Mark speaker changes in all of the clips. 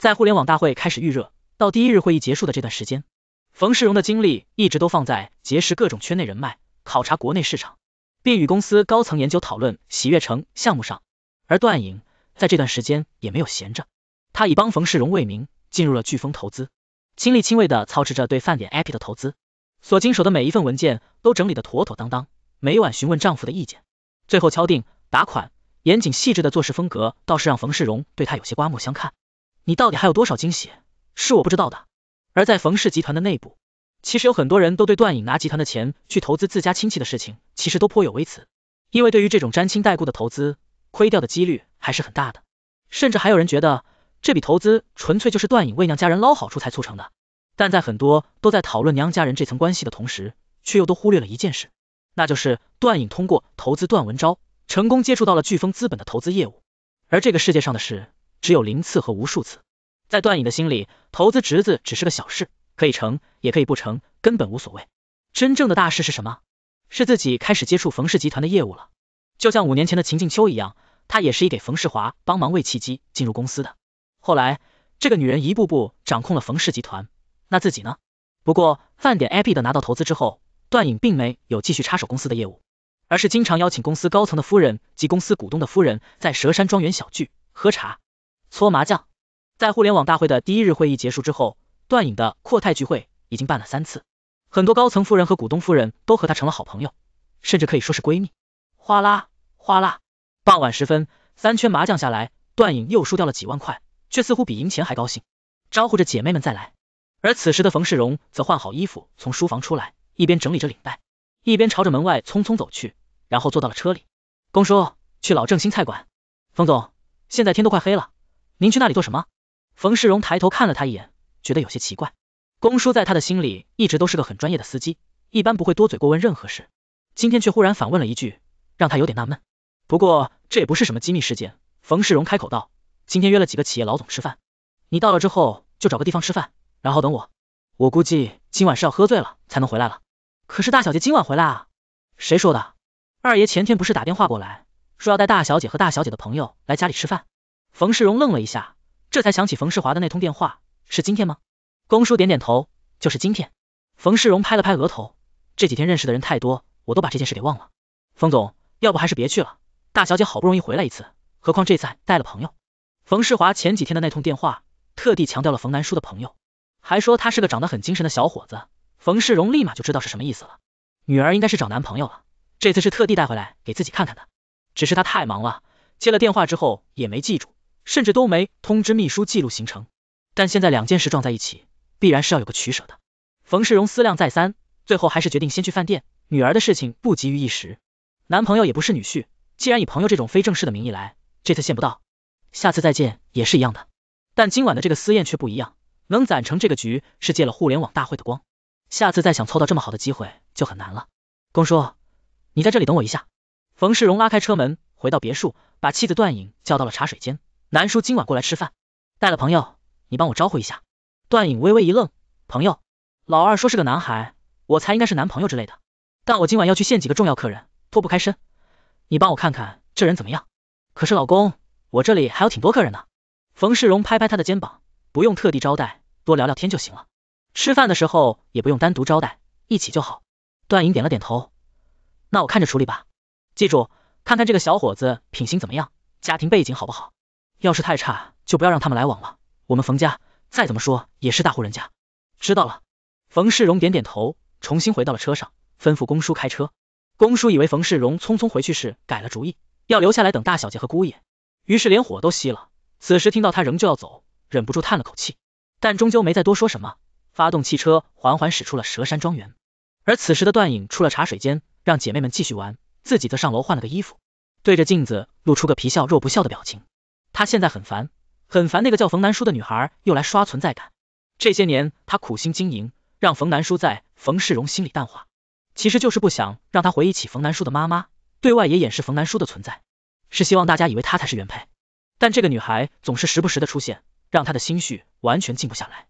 Speaker 1: 在互联网大会开始预热到第一日会议结束的这段时间，冯世荣的精力一直都放在结识各种圈内人脉、考察国内市场，并与公司高层研究讨论喜悦城项目上。而段颖在这段时间也没有闲着，她以帮冯世荣为名进入了飓风投资，亲力亲为的操持着对饭点 App 的投资，所经手的每一份文件都整理的妥妥当当，每晚询问丈夫的意见，最后敲定打款。严谨细致的做事风格倒是让冯世荣对她有些刮目相看。你到底还有多少惊喜是我不知道的？而在冯氏集团的内部，其实有很多人都对段颖拿集团的钱去投资自家亲戚的事情，其实都颇有微词，因为对于这种沾亲带故的投资，亏掉的几率还是很大的。甚至还有人觉得这笔投资纯粹就是段颖为娘家人捞好处才促成的。但在很多都在讨论娘家人这层关系的同时，却又都忽略了一件事，那就是段颖通过投资段文昭，成功接触到了飓风资本的投资业务。而这个世界上的事，只有零次和无数次。在段颖的心里，投资侄子只是个小事，可以成也可以不成，根本无所谓。真正的大事是什么？是自己开始接触冯氏集团的业务了。就像五年前的秦静秋一样，她也是以给冯世华帮忙为契机进入公司的。后来，这个女人一步步掌控了冯氏集团。那自己呢？不过，饭点 A P 的拿到投资之后，段颖并没有继续插手公司的业务，而是经常邀请公司高层的夫人及公司股东的夫人在佘山庄园小聚、喝茶、搓麻将。在互联网大会的第一日会议结束之后，段颖的阔太聚会已经办了三次，很多高层夫人和股东夫人都和她成了好朋友，甚至可以说是闺蜜。哗啦哗啦，傍晚时分，三圈麻将下来，段颖又输掉了几万块，却似乎比赢钱还高兴，招呼着姐妹们再来。而此时的冯世荣则换好衣服从书房出来，一边整理着领带，一边朝着门外匆匆走去，然后坐到了车里。公叔，去老正兴菜馆。冯总，现在天都快黑了，您去那里做什么？冯世荣抬头看了他一眼，觉得有些奇怪。公叔在他的心里一直都是个很专业的司机，一般不会多嘴过问任何事，今天却忽然反问了一句，让他有点纳闷。不过这也不是什么机密事件。冯世荣开口道：“今天约了几个企业老总吃饭，你到了之后就找个地方吃饭，然后等我。我估计今晚是要喝醉了才能回来了。可是大小姐今晚回来啊？谁说的？二爷前天不是打电话过来说要带大小姐和大小姐的朋友来家里吃饭？”冯世荣愣了一下。这才想起冯世华的那通电话是今天吗？公叔点点头，就是今天。冯世荣拍了拍额头，这几天认识的人太多，我都把这件事给忘了。冯总，要不还是别去了。大小姐好不容易回来一次，何况这次带了朋友。冯世华前几天的那通电话，特地强调了冯南叔的朋友，还说他是个长得很精神的小伙子。冯世荣立马就知道是什么意思了，女儿应该是找男朋友了，这次是特地带回来给自己看看的。只是他太忙了，接了电话之后也没记住。甚至都没通知秘书记录行程，但现在两件事撞在一起，必然是要有个取舍的。冯世荣思量再三，最后还是决定先去饭店，女儿的事情不急于一时，男朋友也不是女婿，既然以朋友这种非正式的名义来，这次见不到，下次再见也是一样的。但今晚的这个私宴却不一样，能攒成这个局是借了互联网大会的光，下次再想凑到这么好的机会就很难了。公叔，你在这里等我一下。冯世荣拉开车门，回到别墅，把妻子段颖叫到了茶水间。南叔今晚过来吃饭，带了朋友，你帮我招呼一下。段颖微微一愣，朋友，老二说是个男孩，我猜应该是男朋友之类的。但我今晚要去见几个重要客人，脱不开身，你帮我看看这人怎么样。可是老公，我这里还有挺多客人呢。冯世荣拍拍他的肩膀，不用特地招待，多聊聊天就行了。吃饭的时候也不用单独招待，一起就好。段颖点了点头，那我看着处理吧。记住，看看这个小伙子品行怎么样，家庭背景好不好。要是太差，就不要让他们来往了。我们冯家再怎么说也是大户人家。知道了。冯世荣点点头，重新回到了车上，吩咐公叔开车。公叔以为冯世荣匆匆回去时改了主意，要留下来等大小姐和姑爷，于是连火都熄了。此时听到他仍旧要走，忍不住叹了口气，但终究没再多说什么，发动汽车缓缓驶出了蛇山庄园。而此时的段影出了茶水间，让姐妹们继续玩，自己则上楼换了个衣服，对着镜子露出个皮笑肉不笑的表情。他现在很烦，很烦那个叫冯南书的女孩又来刷存在感。这些年他苦心经营，让冯南书在冯世荣心里淡化，其实就是不想让他回忆起冯南书的妈妈，对外也掩饰冯南书的存在，是希望大家以为他才是原配。但这个女孩总是时不时的出现，让他的心绪完全静不下来。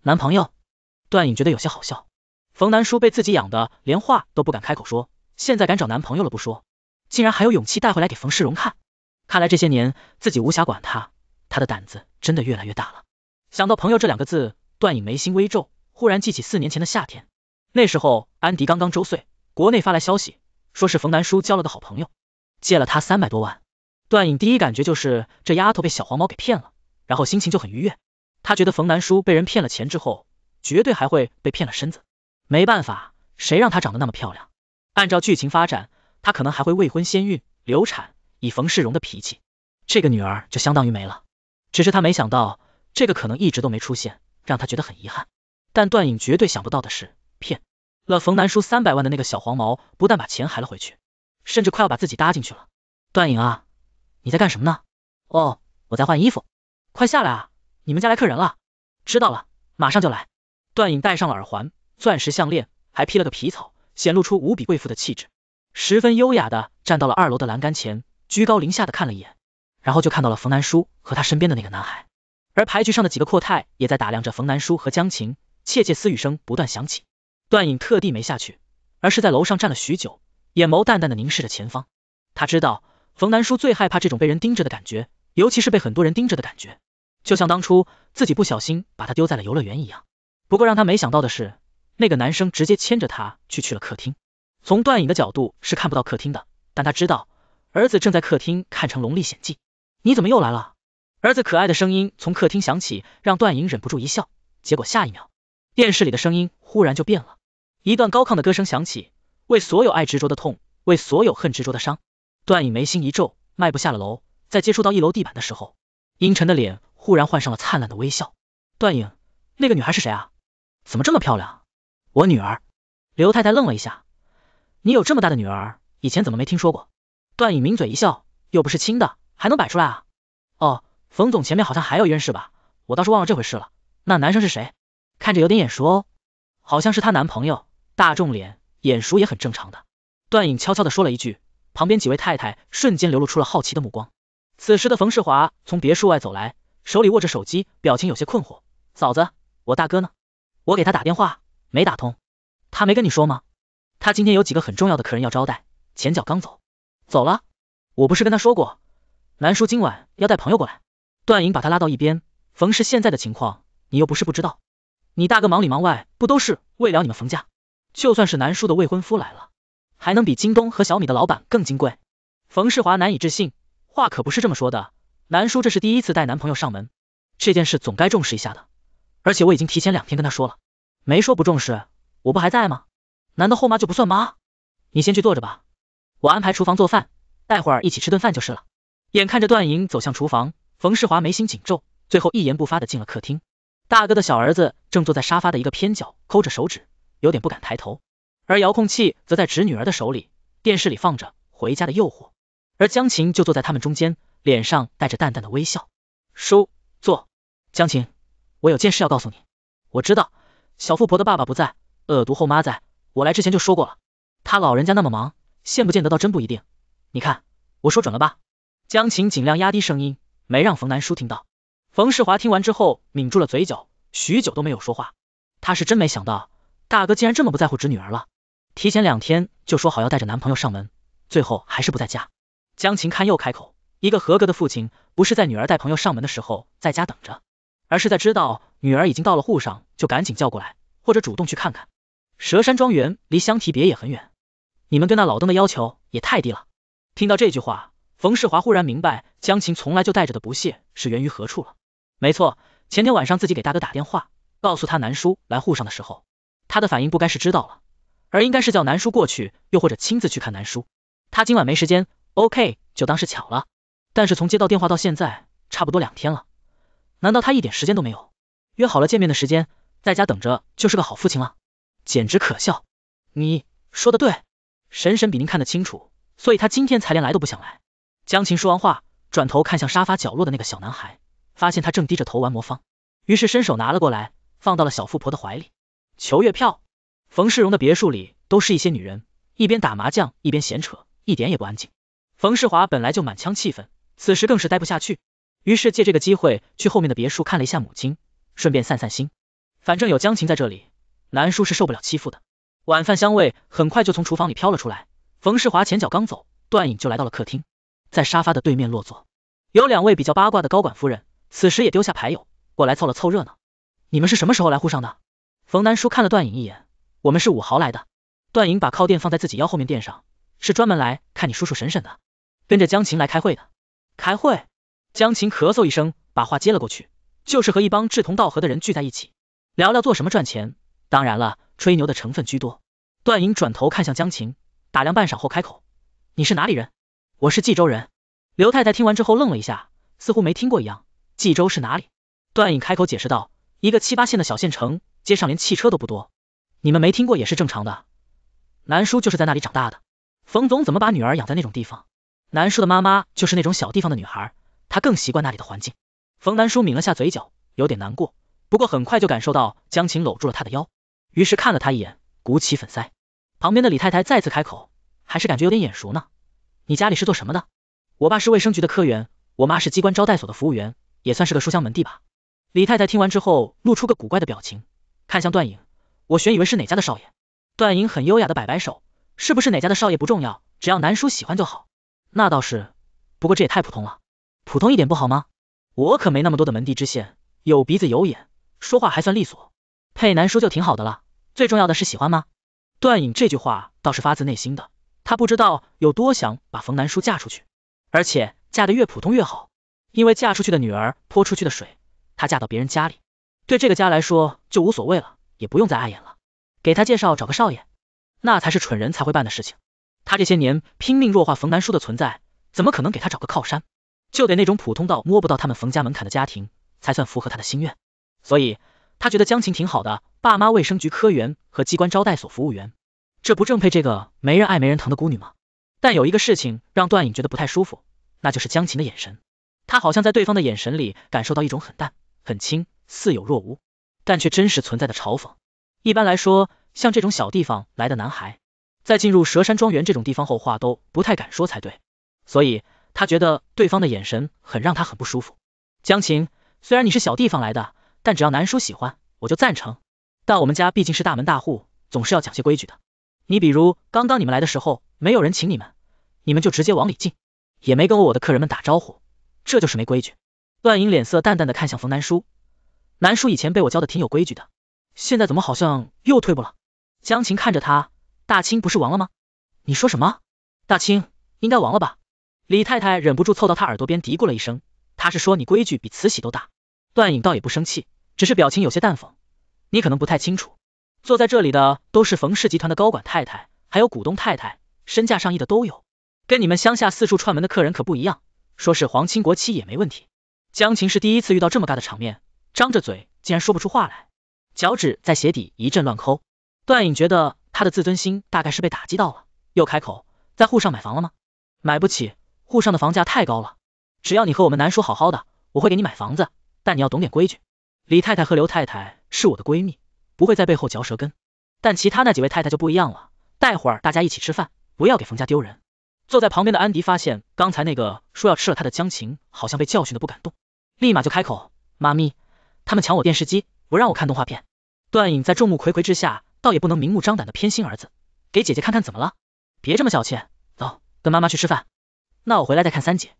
Speaker 1: 男朋友，段颖觉得有些好笑。冯南书被自己养的连话都不敢开口说，现在敢找男朋友了不说，竟然还有勇气带回来给冯世荣看。看来这些年自己无暇管他，他的胆子真的越来越大了。想到朋友这两个字，段影眉心微皱，忽然记起四年前的夏天，那时候安迪刚刚周岁，国内发来消息，说是冯南叔交了个好朋友，借了他三百多万。段影第一感觉就是这丫头被小黄毛给骗了，然后心情就很愉悦。他觉得冯南叔被人骗了钱之后，绝对还会被骗了身子，没办法，谁让他长得那么漂亮？按照剧情发展，她可能还会未婚先孕、流产。以冯世荣的脾气，这个女儿就相当于没了。只是他没想到，这个可能一直都没出现，让他觉得很遗憾。但段颖绝对想不到的是，骗了冯南叔三百万的那个小黄毛，不但把钱还了回去，甚至快要把自己搭进去了。段颖啊，你在干什么呢？哦，我在换衣服，快下来啊，你们家来客人了。知道了，马上就来。段颖戴上了耳环、钻石项链，还披了个皮草，显露出无比贵妇的气质，十分优雅的站到了二楼的栏杆前。居高临下的看了一眼，然后就看到了冯南叔和他身边的那个男孩，而牌局上的几个阔太也在打量着冯南叔和江琴，窃窃私语声不断响起。段影特地没下去，而是在楼上站了许久，眼眸淡淡的凝视着前方。他知道冯南叔最害怕这种被人盯着的感觉，尤其是被很多人盯着的感觉，就像当初自己不小心把他丢在了游乐园一样。不过让他没想到的是，那个男生直接牵着他去去了客厅。从段影的角度是看不到客厅的，但他知道。儿子正在客厅看《成龙历险记》，你怎么又来了？儿子可爱的声音从客厅响起，让段颖忍不住一笑。结果下一秒，电视里的声音忽然就变了，一段高亢的歌声响起，为所有爱执着的痛，为所有恨执着的伤。段颖眉心一皱，迈步下了楼。在接触到一楼地板的时候，阴沉的脸忽然换上了灿烂的微笑。段颖，那个女孩是谁啊？怎么这么漂亮？我女儿。刘太太愣了一下，你有这么大的女儿，以前怎么没听说过？段影抿嘴一笑，又不是亲的，还能摆出来啊？哦，冯总前面好像还有一人是吧？我倒是忘了这回事了。那男生是谁？看着有点眼熟哦，好像是她男朋友，大众脸，眼熟也很正常的。段影悄悄的说了一句，旁边几位太太瞬间流露出了好奇的目光。此时的冯世华从别墅外走来，手里握着手机，表情有些困惑。嫂子，我大哥呢？我给他打电话没打通，他没跟你说吗？他今天有几个很重要的客人要招待，前脚刚走。走了，我不是跟他说过，南叔今晚要带朋友过来。段莹把他拉到一边，冯氏现在的情况你又不是不知道，你大哥忙里忙外不都是为了你们冯家？就算是南叔的未婚夫来了，还能比京东和小米的老板更金贵？冯世华难以置信，话可不是这么说的，南叔这是第一次带男朋友上门，这件事总该重视一下的。而且我已经提前两天跟他说了，没说不重视，我不还在吗？难道后妈就不算妈？你先去坐着吧。我安排厨房做饭，待会儿一起吃顿饭就是了。眼看着段莹走向厨房，冯世华眉心紧皱，最后一言不发的进了客厅。大哥的小儿子正坐在沙发的一个偏角抠着手指，有点不敢抬头，而遥控器则在侄女儿的手里，电视里放着《回家的诱惑》，而江琴就坐在他们中间，脸上带着淡淡的微笑。叔，坐。江琴，我有件事要告诉你。我知道，小富婆的爸爸不在，恶毒后妈在我来之前就说过了，他老人家那么忙。见不见得，到真不一定。你看，我说准了吧？江琴尽量压低声音，没让冯南叔听到。冯世华听完之后，抿住了嘴角，许久都没有说话。他是真没想到，大哥竟然这么不在乎侄女儿了。提前两天就说好要带着男朋友上门，最后还是不在家。江琴看又开口，一个合格的父亲，不是在女儿带朋友上门的时候在家等着，而是在知道女儿已经到了沪上，就赶紧叫过来，或者主动去看看。蛇山庄园离香缇别也很远。你们对那老登的要求也太低了。听到这句话，冯世华忽然明白江琴从来就带着的不屑是源于何处了。没错，前天晚上自己给大哥打电话，告诉他南叔来沪上的时候，他的反应不该是知道了，而应该是叫南叔过去，又或者亲自去看南叔。他今晚没时间，OK，就当是巧了。但是从接到电话到现在，差不多两天了，难道他一点时间都没有？约好了见面的时间，在家等着就是个好父亲了，简直可笑。你说的对。神神比您看得清楚，所以他今天才连来都不想来。江琴说完话，转头看向沙发角落的那个小男孩，发现他正低着头玩魔方，于是伸手拿了过来，放到了小富婆的怀里。求月票。冯世荣的别墅里都是一些女人，一边打麻将一边闲扯，一点也不安静。冯世华本来就满腔气愤，此时更是待不下去，于是借这个机会去后面的别墅看了一下母亲，顺便散散心。反正有江琴在这里，南叔是受不了欺负的。晚饭香味很快就从厨房里飘了出来。冯世华前脚刚走，段颖就来到了客厅，在沙发的对面落座。有两位比较八卦的高管夫人，此时也丢下牌友过来凑了凑热闹。你们是什么时候来沪上的？冯南叔看了段颖一眼，我们是五豪来的。段颖把靠垫放在自己腰后面垫上，是专门来看你叔叔婶婶的，跟着江琴来开会的。开会？江琴咳嗽一声，把话接了过去，就是和一帮志同道合的人聚在一起，聊聊做什么赚钱。当然了。吹牛的成分居多。段颖转头看向江琴，打量半晌后开口：“你是哪里人？”“我是冀州人。”刘太太听完之后愣了一下，似乎没听过一样。“冀州是哪里？”段颖开口解释道：“一个七八线的小县城，街上连汽车都不多，你们没听过也是正常的。”南叔就是在那里长大的。冯总怎么把女儿养在那种地方？南叔的妈妈就是那种小地方的女孩，她更习惯那里的环境。冯南叔抿了下嘴角，有点难过，不过很快就感受到江琴搂住了他的腰。于是看了他一眼，鼓起粉腮。旁边的李太太再次开口，还是感觉有点眼熟呢。你家里是做什么的？我爸是卫生局的科员，我妈是机关招待所的服务员，也算是个书香门第吧。李太太听完之后，露出个古怪的表情，看向段颖。我原以为是哪家的少爷。段颖很优雅的摆摆手，是不是哪家的少爷不重要，只要南叔喜欢就好。那倒是，不过这也太普通了，普通一点不好吗？我可没那么多的门第之见，有鼻子有眼，说话还算利索。佩南叔就挺好的了，最重要的是喜欢吗？段颖这句话倒是发自内心的，她不知道有多想把冯南叔嫁出去，而且嫁得越普通越好，因为嫁出去的女儿泼出去的水，她嫁到别人家里，对这个家来说就无所谓了，也不用再碍眼了，给她介绍找个少爷，那才是蠢人才会办的事情。他这些年拼命弱化冯南叔的存在，怎么可能给他找个靠山？就得那种普通到摸不到他们冯家门槛的家庭，才算符合他的心愿，所以。他觉得江琴挺好的，爸妈卫生局科员和机关招待所服务员，这不正配这个没人爱没人疼的孤女吗？但有一个事情让段颖觉得不太舒服，那就是江琴的眼神，他好像在对方的眼神里感受到一种很淡、很轻、似有若无，但却真实存在的嘲讽。一般来说，像这种小地方来的男孩，在进入蛇山庄园这种地方后话都不太敢说才对，所以他觉得对方的眼神很让他很不舒服。江琴，虽然你是小地方来的。但只要南叔喜欢，我就赞成。但我们家毕竟是大门大户，总是要讲些规矩的。你比如刚刚你们来的时候，没有人请你们，你们就直接往里进，也没跟我我的客人们打招呼，这就是没规矩。段莹脸色淡淡的看向冯南叔，南叔以前被我教的挺有规矩的，现在怎么好像又退步了？江琴看着他，大清不是亡了吗？你说什么？大清应该亡了吧？李太太忍不住凑到他耳朵边嘀咕了一声，他是说你规矩比慈禧都大。段影倒也不生气，只是表情有些淡讽。你可能不太清楚，坐在这里的都是冯氏集团的高管太太，还有股东太太，身价上亿的都有，跟你们乡下四处串门的客人可不一样。说是皇亲国戚也没问题。江琴是第一次遇到这么大的场面，张着嘴竟然说不出话来，脚趾在鞋底一阵乱抠。段影觉得他的自尊心大概是被打击到了，又开口，在沪上买房了吗？买不起，沪上的房价太高了。只要你和我们南叔好好的，我会给你买房子。但你要懂点规矩，李太太和刘太太是我的闺蜜，不会在背后嚼舌根。但其他那几位太太就不一样了，待会儿大家一起吃饭，不要给冯家丢人。坐在旁边的安迪发现刚才那个说要吃了他的江晴，好像被教训的不敢动，立马就开口，妈咪，他们抢我电视机，不让我看动画片。段颖在众目睽睽之下，倒也不能明目张胆的偏心儿子，给姐姐看看怎么了？别这么小气，走，跟妈妈去吃饭。那我回来再看三集。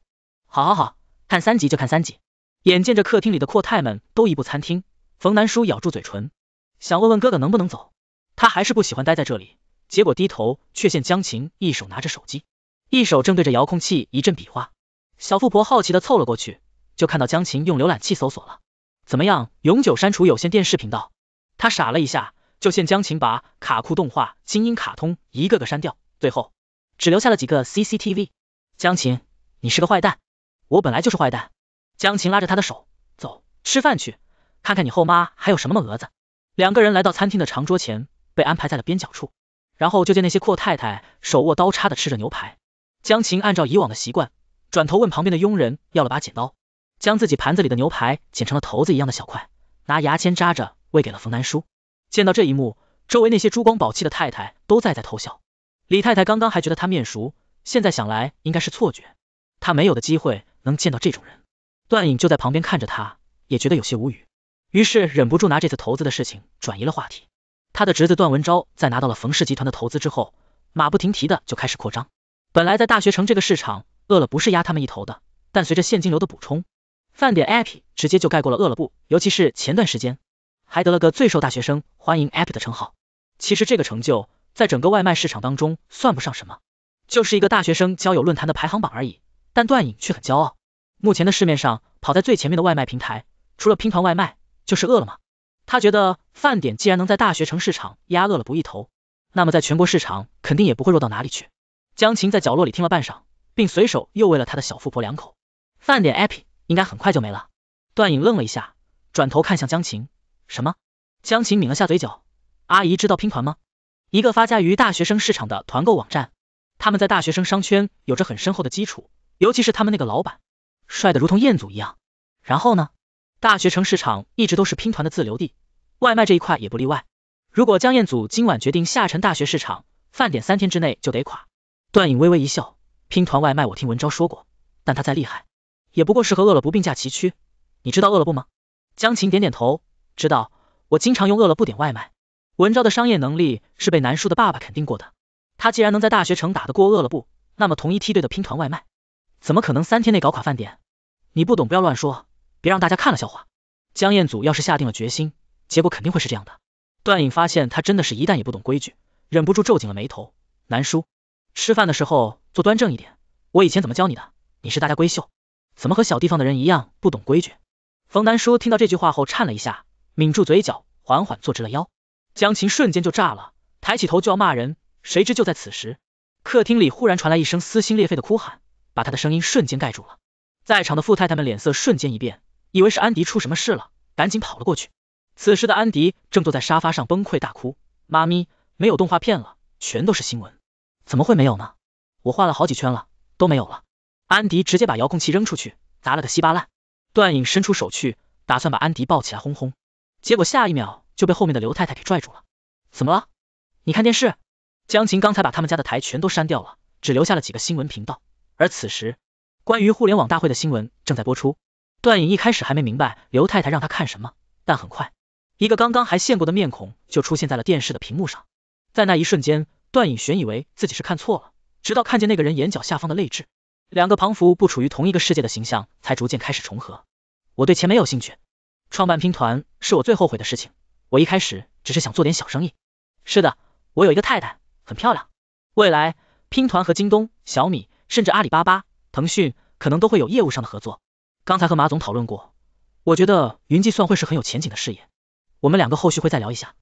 Speaker 1: 好，好，好，看三集就看三集。眼见着客厅里的阔太们都移步餐厅，冯南叔咬住嘴唇，想问问哥哥能不能走，他还是不喜欢待在这里。结果低头却见江琴一手拿着手机，一手正对着遥控器一阵比划。小富婆好奇的凑了过去，就看到江琴用浏览器搜索了，怎么样永久删除有线电视频道？他傻了一下，就见江琴把卡酷动画、精英卡通一个个删掉，最后只留下了几个 CCTV。江琴，你是个坏蛋，我本来就是坏蛋。江琴拉着他的手，走，吃饭去，看看你后妈还有什么蛾子。两个人来到餐厅的长桌前，被安排在了边角处。然后就见那些阔太太手握刀叉的吃着牛排。江琴按照以往的习惯，转头问旁边的佣人要了把剪刀，将自己盘子里的牛排剪成了头子一样的小块，拿牙签扎着喂给了冯南叔。见到这一幕，周围那些珠光宝气的太太都在在偷笑。李太太刚刚还觉得他面熟，现在想来应该是错觉，她没有的机会能见到这种人。段颖就在旁边看着他，也觉得有些无语，于是忍不住拿这次投资的事情转移了话题。他的侄子段文昭在拿到了冯氏集团的投资之后，马不停蹄的就开始扩张。本来在大学城这个市场，饿了不是压他们一头的，但随着现金流的补充，饭点 App 直接就盖过了饿了不，尤其是前段时间还得了个最受大学生欢迎 App 的称号。其实这个成就在整个外卖市场当中算不上什么，就是一个大学生交友论坛的排行榜而已。但段颖却很骄傲。目前的市面上，跑在最前面的外卖平台，除了拼团外卖，就是饿了么。他觉得饭点既然能在大学城市场压饿了不一头，那么在全国市场肯定也不会弱到哪里去。江琴在角落里听了半晌，并随手又喂了他的小富婆两口。饭点 App 应该很快就没了。段颖愣了一下，转头看向江琴，什么？江琴抿了下嘴角，阿姨知道拼团吗？一个发家于大学生市场的团购网站，他们在大学生商圈有着很深厚的基础，尤其是他们那个老板。帅的如同彦祖一样，然后呢？大学城市场一直都是拼团的自留地，外卖这一块也不例外。如果江彦祖今晚决定下沉大学市场，饭点三天之内就得垮。段颖微微一笑，拼团外卖我听文昭说过，但他再厉害，也不过是和饿了不并驾齐驱。你知道饿了不吗？江琴点点头，知道。我经常用饿了不点外卖。文昭的商业能力是被南叔的爸爸肯定过的，他既然能在大学城打得过饿了不，那么同一梯队的拼团外卖，怎么可能三天内搞垮饭点？你不懂，不要乱说，别让大家看了笑话。江彦祖要是下定了决心，结果肯定会是这样的。段颖发现他真的是一旦也不懂规矩，忍不住皱紧了眉头。南叔，吃饭的时候坐端正一点，我以前怎么教你的？你是大家闺秀，怎么和小地方的人一样不懂规矩？冯南叔听到这句话后，颤了一下，抿住嘴角，缓缓坐直了腰。江琴瞬间就炸了，抬起头就要骂人，谁知就在此时，客厅里忽然传来一声撕心裂肺的哭喊，把她的声音瞬间盖住了。在场的富太太们脸色瞬间一变，以为是安迪出什么事了，赶紧跑了过去。此时的安迪正坐在沙发上崩溃大哭，妈咪没有动画片了，全都是新闻，怎么会没有呢？我画了好几圈了，都没有了。安迪直接把遥控器扔出去，砸了个稀巴烂。段影伸出手去，打算把安迪抱起来哄哄，结果下一秒就被后面的刘太太给拽住了。怎么了？你看电视？江琴刚才把他们家的台全都删掉了，只留下了几个新闻频道，而此时。关于互联网大会的新闻正在播出。段颖一开始还没明白刘太太让他看什么，但很快，一个刚刚还现过的面孔就出现在了电视的屏幕上。在那一瞬间，段颖悬以为自己是看错了，直到看见那个人眼角下方的泪痣，两个仿佛不处于同一个世界的形象才逐渐开始重合。我对钱没有兴趣，创办拼团是我最后悔的事情。我一开始只是想做点小生意。是的，我有一个太太，很漂亮。未来，拼团和京东、小米，甚至阿里巴巴。腾讯可能都会有业务上的合作。刚才和马总讨论过，我觉得云计算会是很有前景的事业。我们两个后续会再聊一下。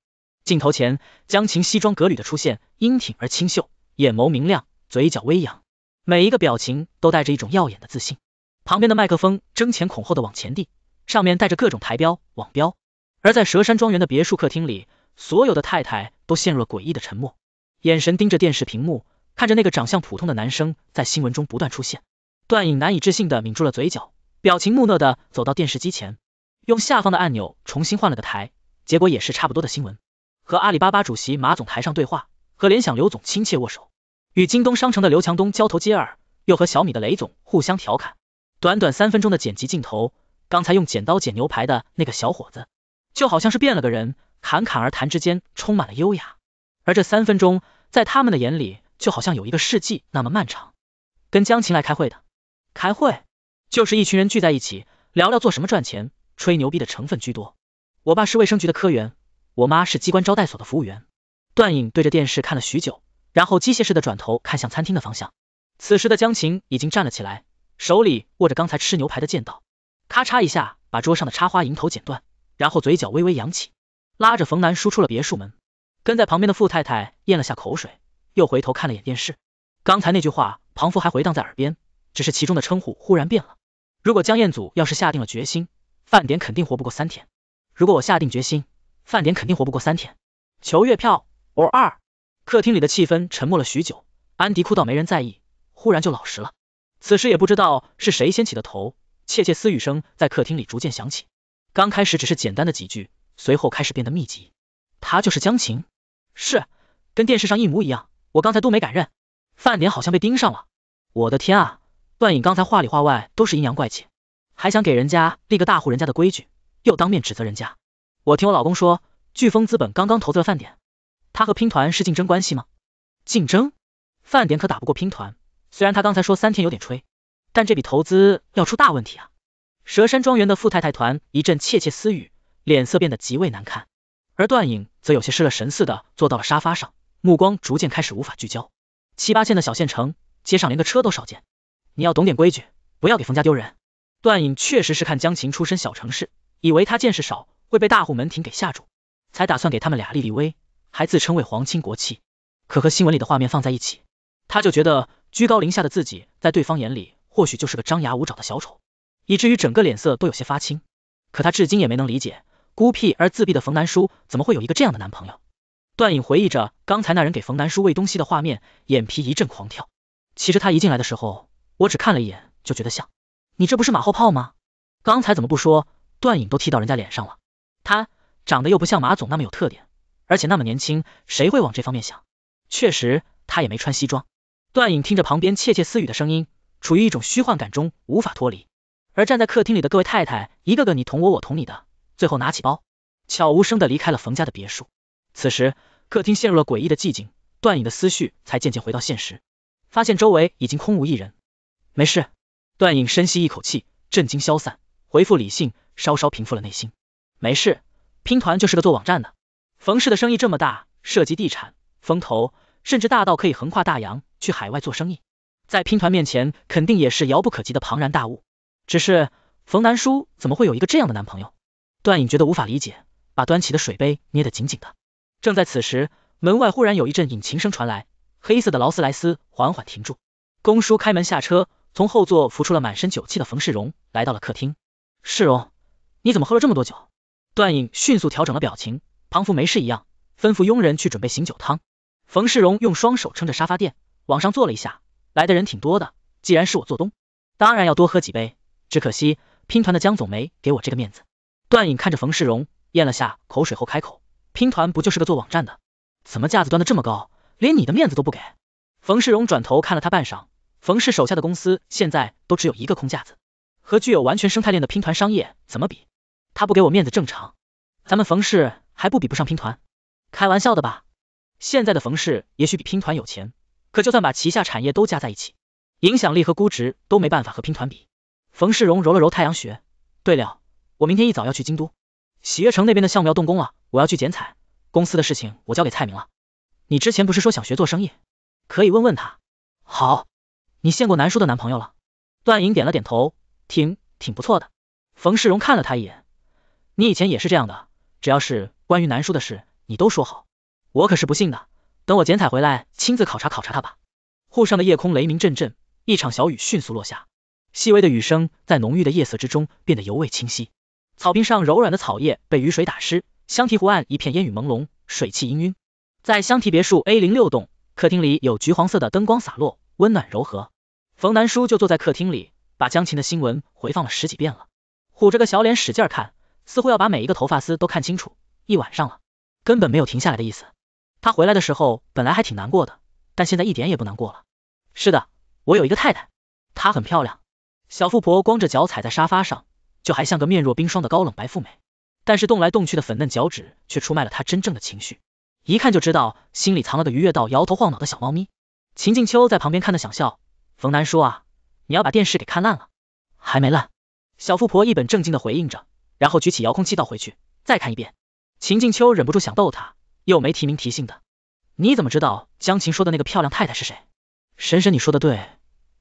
Speaker 1: 镜头前，江晴西装革履的出现，英挺而清秀，眼眸明亮，嘴角微扬，每一个表情都带着一种耀眼的自信。旁边的麦克风争前恐后的往前递，上面带着各种台标、网标。而在佘山庄园的别墅客厅里，所有的太太都陷入了诡异的沉默，眼神盯着电视屏幕，看着那个长相普通的男生在新闻中不断出现。段颖难以置信的抿住了嘴角，表情木讷的走到电视机前，用下方的按钮重新换了个台，结果也是差不多的新闻，和阿里巴巴主席马总台上对话，和联想刘总亲切握手，与京东商城的刘强东交头接耳，又和小米的雷总互相调侃。短短三分钟的剪辑镜头，刚才用剪刀剪牛排的那个小伙子，就好像是变了个人，侃侃而谈之间充满了优雅。而这三分钟，在他们的眼里，就好像有一个世纪那么漫长。跟江琴来开会的。开会就是一群人聚在一起聊聊做什么赚钱，吹牛逼的成分居多。我爸是卫生局的科员，我妈是机关招待所的服务员。段颖对着电视看了许久，然后机械式的转头看向餐厅的方向。此时的江琴已经站了起来，手里握着刚才吃牛排的剑刀，咔嚓一下把桌上的插花迎头剪断，然后嘴角微微扬起，拉着冯楠输出了别墅门。跟在旁边的傅太太咽了下口水，又回头看了眼电视，刚才那句话庞福还回荡在耳边。只是其中的称呼忽然变了。如果江彦祖要是下定了决心，饭点肯定活不过三天。如果我下定决心，饭点肯定活不过三天。求月票 or 二。客厅里的气氛沉默了许久，安迪哭到没人在意，忽然就老实了。此时也不知道是谁掀起的头，窃窃私语声在客厅里逐渐响起。刚开始只是简单的几句，随后开始变得密集。他就是江琴，是跟电视上一模一样，我刚才都没敢认。饭点好像被盯上了，我的天啊！段颖刚才话里话外都是阴阳怪气，还想给人家立个大户人家的规矩，又当面指责人家。我听我老公说，飓风资本刚刚投资了饭点，他和拼团是竞争关系吗？竞争？饭点可打不过拼团。虽然他刚才说三天有点吹，但这笔投资要出大问题啊！蛇山庄园的富太太团一阵窃窃私语，脸色变得极为难看，而段影则有些失了神似的坐到了沙发上，目光逐渐开始无法聚焦。七八线的小县城，街上连个车都少见。你要懂点规矩，不要给冯家丢人。段颖确实是看江琴出身小城市，以为他见识少，会被大户门庭给吓住，才打算给他们俩立立威，还自称为皇亲国戚。可和新闻里的画面放在一起，他就觉得居高临下的自己在对方眼里或许就是个张牙舞爪的小丑，以至于整个脸色都有些发青。可他至今也没能理解，孤僻而自闭的冯南叔怎么会有一个这样的男朋友。段颖回忆着刚才那人给冯南叔喂东西的画面，眼皮一阵狂跳。其实他一进来的时候。我只看了一眼就觉得像，你这不是马后炮吗？刚才怎么不说？段影都踢到人家脸上了，他长得又不像马总那么有特点，而且那么年轻，谁会往这方面想？确实，他也没穿西装。段影听着旁边窃窃私语的声音，处于一种虚幻感中，无法脱离。而站在客厅里的各位太太，一个个你捅我，我捅你的，最后拿起包，悄无声的离开了冯家的别墅。此时，客厅陷入了诡异的寂静，段影的思绪才渐渐回到现实，发现周围已经空无一人。没事。段颖深吸一口气，震惊消散，回复理性，稍稍平复了内心。没事，拼团就是个做网站的。冯氏的生意这么大，涉及地产、风投，甚至大到可以横跨大洋去海外做生意，在拼团面前，肯定也是遥不可及的庞然大物。只是，冯南叔怎么会有一个这样的男朋友？段颖觉得无法理解，把端起的水杯捏得紧紧的。正在此时，门外忽然有一阵引擎声传来，黑色的劳斯莱斯缓缓停住，公叔开门下车。从后座浮出了满身酒气的冯世荣，来到了客厅。世荣，你怎么喝了这么多酒？段颖迅速调整了表情，庞佛没事一样，吩咐佣人去准备醒酒汤。冯世荣用双手撑着沙发垫，往上坐了一下。来的人挺多的，既然是我做东，当然要多喝几杯。只可惜拼团的江总没给我这个面子。段颖看着冯世荣，咽了下口水后开口，拼团不就是个做网站的，怎么架子端的这么高，连你的面子都不给？冯世荣转头看了他半晌。冯氏手下的公司现在都只有一个空架子，和具有完全生态链的拼团商业怎么比？他不给我面子正常，咱们冯氏还不比不上拼团？开玩笑的吧？现在的冯氏也许比拼团有钱，可就算把旗下产业都加在一起，影响力和估值都没办法和拼团比。冯世荣揉了揉太阳穴，对了，我明天一早要去京都喜悦城那边的项目要动工了，我要去剪彩。公司的事情我交给蔡明了。你之前不是说想学做生意？可以问问他。好。你见过南叔的男朋友了？段莹点了点头，挺挺不错的。冯世荣看了他一眼，你以前也是这样的，只要是关于南叔的事，你都说好，我可是不信的。等我剪彩回来，亲自考察考察他吧。沪上的夜空雷鸣阵阵，一场小雨迅速落下，细微的雨声在浓郁的夜色之中变得尤为清晰。草坪上柔软的草叶被雨水打湿，香缇湖岸一片烟雨朦胧，水汽氤氲。在香缇别墅 A 零六栋客厅里，有橘黄色的灯光洒落。温暖柔和，冯南叔就坐在客厅里，把江琴的新闻回放了十几遍了，虎着个小脸使劲看，似乎要把每一个头发丝都看清楚，一晚上了，根本没有停下来的意思。他回来的时候本来还挺难过的，但现在一点也不难过了。是的，我有一个太太，她很漂亮。小富婆光着脚踩在沙发上，就还像个面若冰霜的高冷白富美，但是动来动去的粉嫩脚趾却出卖了她真正的情绪，一看就知道心里藏了个愉悦到摇头晃脑的小猫咪。秦静秋在旁边看的想笑，冯楠叔啊，你要把电视给看烂了，还没烂。小富婆一本正经的回应着，然后举起遥控器倒回去，再看一遍。秦静秋忍不住想逗他，又没提名提姓的，你怎么知道江琴说的那个漂亮太太是谁？婶婶你说的对，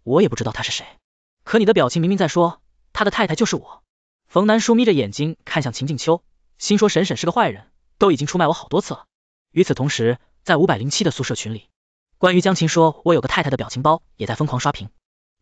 Speaker 1: 我也不知道她是谁，可你的表情明明在说，她的太太就是我。冯楠叔眯着眼睛看向秦静秋，心说婶婶是个坏人，都已经出卖我好多次了。与此同时，在五百零七的宿舍群里。关于江琴说“我有个太太”的表情包也在疯狂刷屏，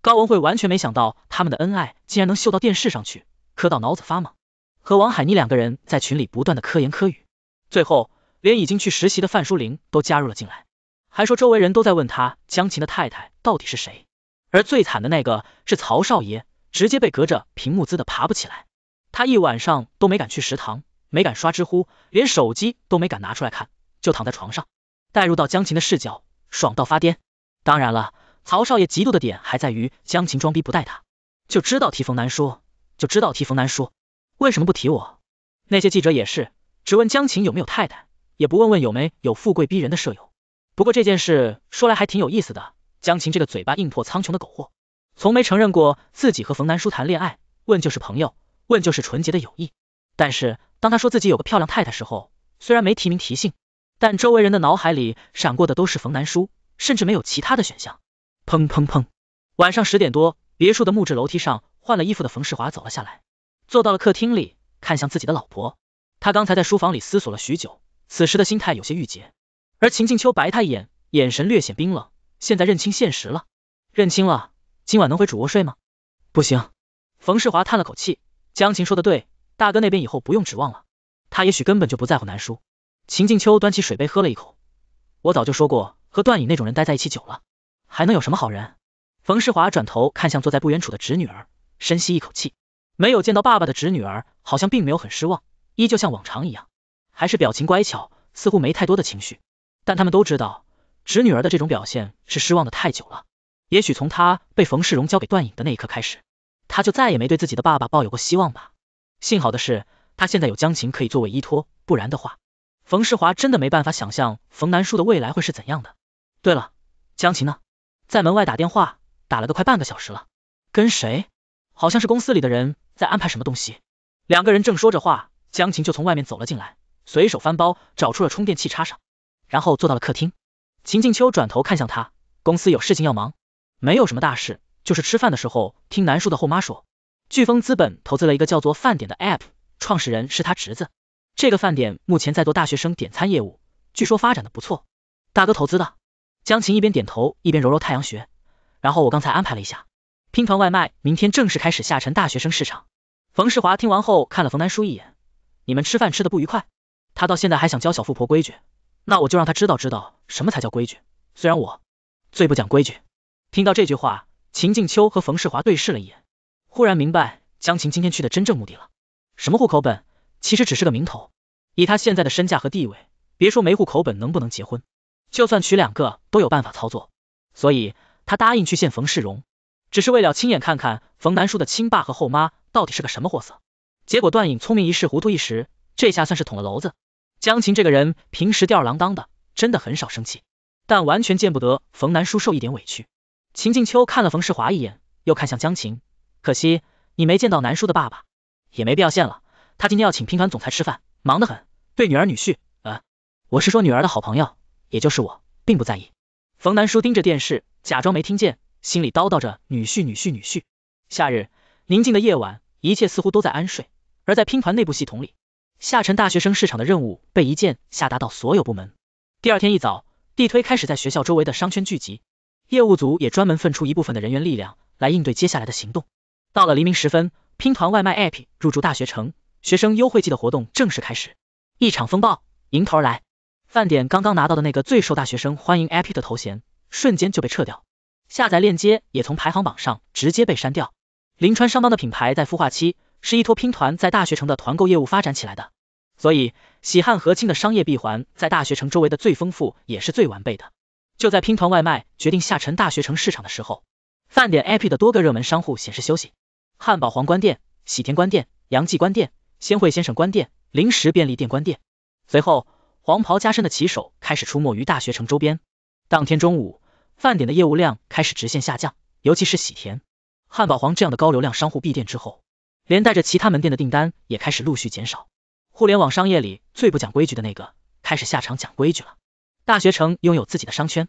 Speaker 1: 高文慧完全没想到他们的恩爱竟然能秀到电视上去，磕到脑子发懵。和王海妮两个人在群里不断的科言科语，最后连已经去实习的范淑玲都加入了进来，还说周围人都在问他江琴的太太到底是谁。而最惨的那个是曹少爷，直接被隔着屏幕滋的爬不起来，他一晚上都没敢去食堂，没敢刷知乎，连手机都没敢拿出来看，就躺在床上带入到江琴的视角。爽到发癫，当然了，曹少爷嫉妒的点还在于江琴装逼不带他，就知道提冯南叔，就知道提冯南叔，为什么不提我？那些记者也是，只问江琴有没有太太，也不问问有没有富贵逼人的舍友。不过这件事说来还挺有意思的，江琴这个嘴巴硬破苍穹的狗货，从没承认过自己和冯南叔谈恋爱，问就是朋友，问就是纯洁的友谊。但是当他说自己有个漂亮太太时候，虽然没提名提姓。但周围人的脑海里闪过的都是冯南书，甚至没有其他的选项。砰砰砰，晚上十点多，别墅的木质楼梯上换了衣服的冯世华走了下来，坐到了客厅里，看向自己的老婆。他刚才在书房里思索了许久，此时的心态有些郁结。而秦静秋白他一眼，眼神略显冰冷。现在认清现实了，认清了，今晚能回主卧睡吗？不行。冯世华叹了口气，江琴说的对，大哥那边以后不用指望了，他也许根本就不在乎南书。秦静秋端起水杯喝了一口，我早就说过，和段影那种人待在一起久了，还能有什么好人？冯世华转头看向坐在不远处的侄女儿，深吸一口气，没有见到爸爸的侄女儿，好像并没有很失望，依旧像往常一样，还是表情乖巧，似乎没太多的情绪。但他们都知道，侄女儿的这种表现是失望的太久了。也许从她被冯世荣交给段影的那一刻开始，她就再也没对自己的爸爸抱有过希望吧。幸好的是，他现在有江琴可以作为依托，不然的话。冯世华真的没办法想象冯南树的未来会是怎样的。对了，江琴呢？在门外打电话，打了都快半个小时了，跟谁？好像是公司里的人在安排什么东西。两个人正说着话，江琴就从外面走了进来，随手翻包找出了充电器插上，然后坐到了客厅。秦静秋转头看向他，公司有事情要忙，没有什么大事，就是吃饭的时候听南树的后妈说，飓丰资本投资了一个叫做饭点的 app，创始人是他侄子。这个饭点目前在做大学生点餐业务，据说发展的不错。大哥投资的，江琴一边点头一边揉揉太阳穴，然后我刚才安排了一下，拼团外卖明天正式开始下沉大学生市场。冯世华听完后看了冯南叔一眼，你们吃饭吃的不愉快？他到现在还想教小富婆规矩，那我就让他知道知道什么才叫规矩。虽然我最不讲规矩。听到这句话，秦静秋和冯世华对视了一眼，忽然明白江琴今天去的真正目的了。什么户口本？其实只是个名头，以他现在的身价和地位，别说没户口本能不能结婚，就算娶两个都有办法操作。所以他答应去见冯世荣，只是为了亲眼看看冯南叔的亲爸和后妈到底是个什么货色。结果段颖聪明一世糊涂一时，这下算是捅了篓子。江琴这个人平时吊儿郎当的，真的很少生气，但完全见不得冯南叔受一点委屈。秦静秋看了冯世华一眼，又看向江琴，可惜你没见到南叔的爸爸，也没必要见了。他今天要请拼团总裁吃饭，忙得很。对女儿女婿，呃，我是说女儿的好朋友，也就是我，并不在意。冯南叔盯着电视，假装没听见，心里叨叨着女婿女婿女婿。夏日宁静的夜晚，一切似乎都在安睡，而在拼团内部系统里，下沉大学生市场的任务被一键下达到所有部门。第二天一早，地推开始在学校周围的商圈聚集，业务组也专门分出一部分的人员力量来应对接下来的行动。到了黎明时分，拼团外卖 APP 入驻大学城。学生优惠季的活动正式开始，一场风暴迎头而来。饭点刚刚拿到的那个最受大学生欢迎 App 的头衔，瞬间就被撤掉，下载链接也从排行榜上直接被删掉。临川商帮的品牌在孵化期是依托拼团在大学城的团购业务发展起来的，所以喜汉和亲的商业闭环在大学城周围的最丰富也是最完备的。就在拼团外卖决定下沉大学城市场的时候，饭点 App 的多个热门商户显示休息，汉堡皇冠店、喜田关店、杨记关店。先慧先生关店，零食便利店关店。随后，黄袍加身的骑手开始出没于大学城周边。当天中午，饭点的业务量开始直线下降，尤其是喜田、汉堡皇这样的高流量商户闭店之后，连带着其他门店的订单也开始陆续减少。互联网商业里最不讲规矩的那个，开始下场讲规矩了。大学城拥有自己的商圈，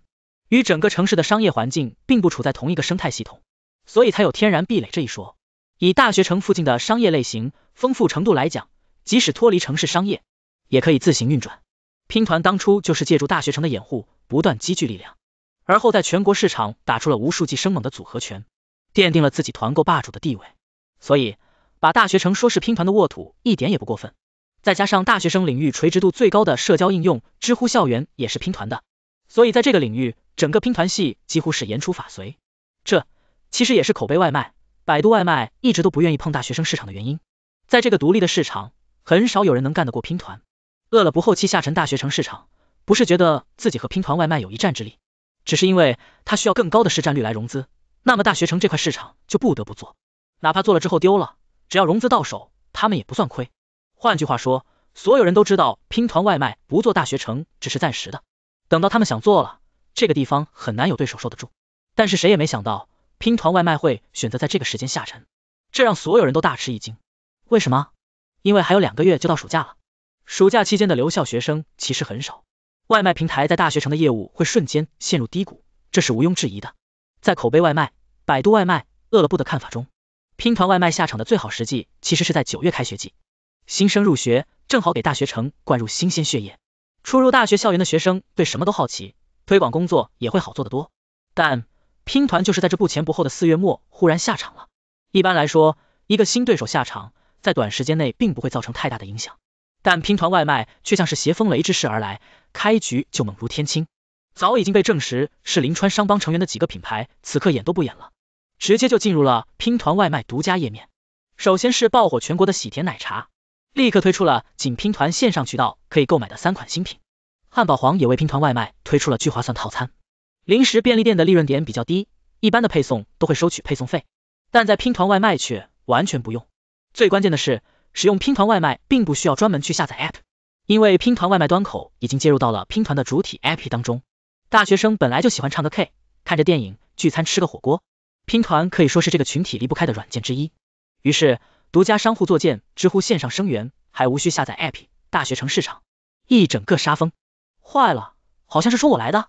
Speaker 1: 与整个城市的商业环境并不处在同一个生态系统，所以才有天然壁垒这一说。以大学城附近的商业类型丰富程度来讲，即使脱离城市商业，也可以自行运转。拼团当初就是借助大学城的掩护，不断积聚力量，而后在全国市场打出了无数记生猛的组合拳，奠定了自己团购霸主的地位。所以，把大学城说是拼团的沃土一点也不过分。再加上大学生领域垂直度最高的社交应用知乎校园也是拼团的，所以在这个领域，整个拼团系几乎是言出法随。这其实也是口碑外卖。百度外卖一直都不愿意碰大学生市场的原因，在这个独立的市场，很少有人能干得过拼团。饿了不后期下沉大学城市场，不是觉得自己和拼团外卖有一战之力，只是因为他需要更高的市占率来融资。那么大学城这块市场就不得不做，哪怕做了之后丢了，只要融资到手，他们也不算亏。换句话说，所有人都知道拼团外卖不做大学城只是暂时的，等到他们想做了，这个地方很难有对手受得住。但是谁也没想到。拼团外卖会选择在这个时间下沉，这让所有人都大吃一惊。为什么？因为还有两个月就到暑假了，暑假期间的留校学生其实很少，外卖平台在大学城的业务会瞬间陷入低谷，这是毋庸置疑的。在口碑外卖、百度外卖、饿了么的看法中，拼团外卖下场的最好时机其实是在九月开学季，新生入学正好给大学城灌入新鲜血液，初入大学校园的学生对什么都好奇，推广工作也会好做得多。但拼团就是在这不前不后的四月末忽然下场了。一般来说，一个新对手下场，在短时间内并不会造成太大的影响，但拼团外卖却像是携风雷之势而来，开局就猛如天青。早已经被证实是临川商帮成员的几个品牌，此刻演都不演了，直接就进入了拼团外卖独家页面。首先是爆火全国的喜甜奶茶，立刻推出了仅拼团线上渠道可以购买的三款新品。汉堡皇也为拼团外卖推出了聚划算套餐。零食便利店的利润点比较低，一般的配送都会收取配送费，但在拼团外卖却完全不用。最关键的是，使用拼团外卖并不需要专门去下载 app，因为拼团外卖端口已经接入到了拼团的主体 app 当中。大学生本来就喜欢唱个 K，看着电影，聚餐吃个火锅，拼团可以说是这个群体离不开的软件之一。于是，独家商户做件，知乎线上声援，还无需下载 app，大学城市场一整个杀疯。坏了，好像是说我来的。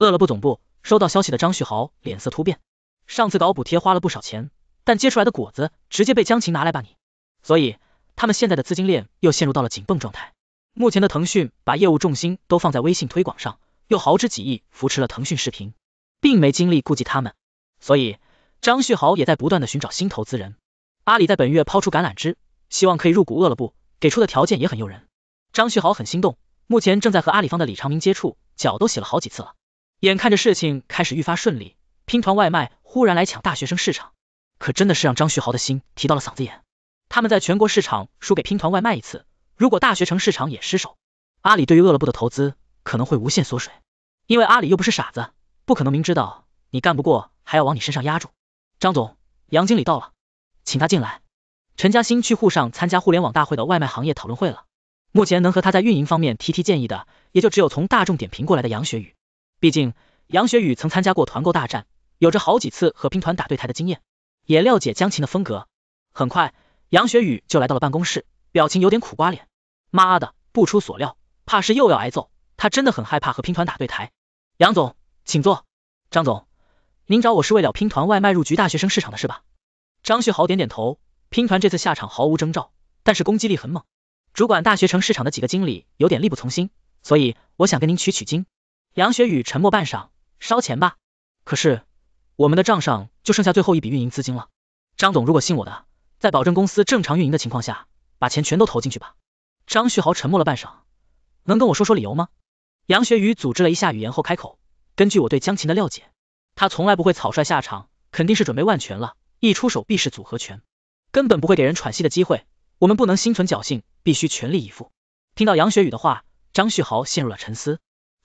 Speaker 1: 饿了不总部收到消息的张旭豪脸色突变，上次搞补贴花了不少钱，但结出来的果子直接被江琴拿来吧你，所以他们现在的资金链又陷入到了紧绷状态。目前的腾讯把业务重心都放在微信推广上，又豪掷几亿扶持了腾讯视频，并没精力顾及他们，所以张旭豪也在不断的寻找新投资人。阿里在本月抛出橄榄枝，希望可以入股饿了不，给出的条件也很诱人，张旭豪很心动，目前正在和阿里方的李长明接触，脚都洗了好几次了。眼看着事情开始愈发顺利，拼团外卖忽然来抢大学生市场，可真的是让张旭豪的心提到了嗓子眼。他们在全国市场输给拼团外卖一次，如果大学城市场也失手，阿里对于饿了么的投资可能会无限缩水。因为阿里又不是傻子，不可能明知道你干不过还要往你身上压住。张总，杨经理到了，请他进来。陈嘉欣去沪上参加互联网大会的外卖行业讨论会了，目前能和他在运营方面提提建议的，也就只有从大众点评过来的杨雪雨。毕竟杨雪雨曾参加过团购大战，有着好几次和拼团打对台的经验，也了解江琴的风格。很快，杨雪雨就来到了办公室，表情有点苦瓜脸。妈的，不出所料，怕是又要挨揍。他真的很害怕和拼团打对台。杨总，请坐。张总，您找我是为了拼团外卖入局大学生市场的事吧？张旭豪点点头。拼团这次下场毫无征兆，但是攻击力很猛。主管大学城市场的几个经理有点力不从心，所以我想跟您取取经。杨雪雨沉默半晌，烧钱吧，可是我们的账上就剩下最后一笔运营资金了。张总，如果信我的，在保证公司正常运营的情况下，把钱全都投进去吧。张旭豪沉默了半晌，能跟我说说理由吗？杨雪雨组织了一下语言后开口，根据我对江琴的了解，他从来不会草率下场，肯定是准备万全了，一出手必是组合拳，根本不会给人喘息的机会。我们不能心存侥幸，必须全力以赴。听到杨雪雨的话，张旭豪陷入了沉思。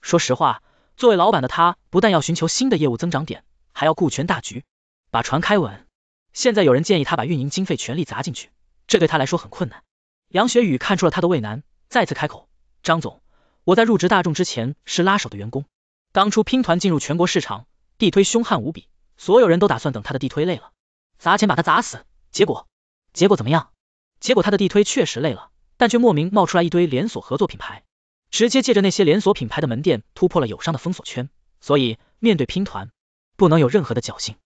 Speaker 1: 说实话，作为老板的他，不但要寻求新的业务增长点，还要顾全大局，把船开稳。现在有人建议他把运营经费全力砸进去，这对他来说很困难。杨雪宇看出了他的为难，再次开口：张总，我在入职大众之前是拉手的员工，当初拼团进入全国市场，地推凶悍无比，所有人都打算等他的地推累了，砸钱把他砸死。结果，结果怎么样？结果他的地推确实累了，但却莫名冒出来一堆连锁合作品牌。直接借着那些连锁品牌的门店突破了友商的封锁圈，所以面对拼团，不能有任何的侥幸。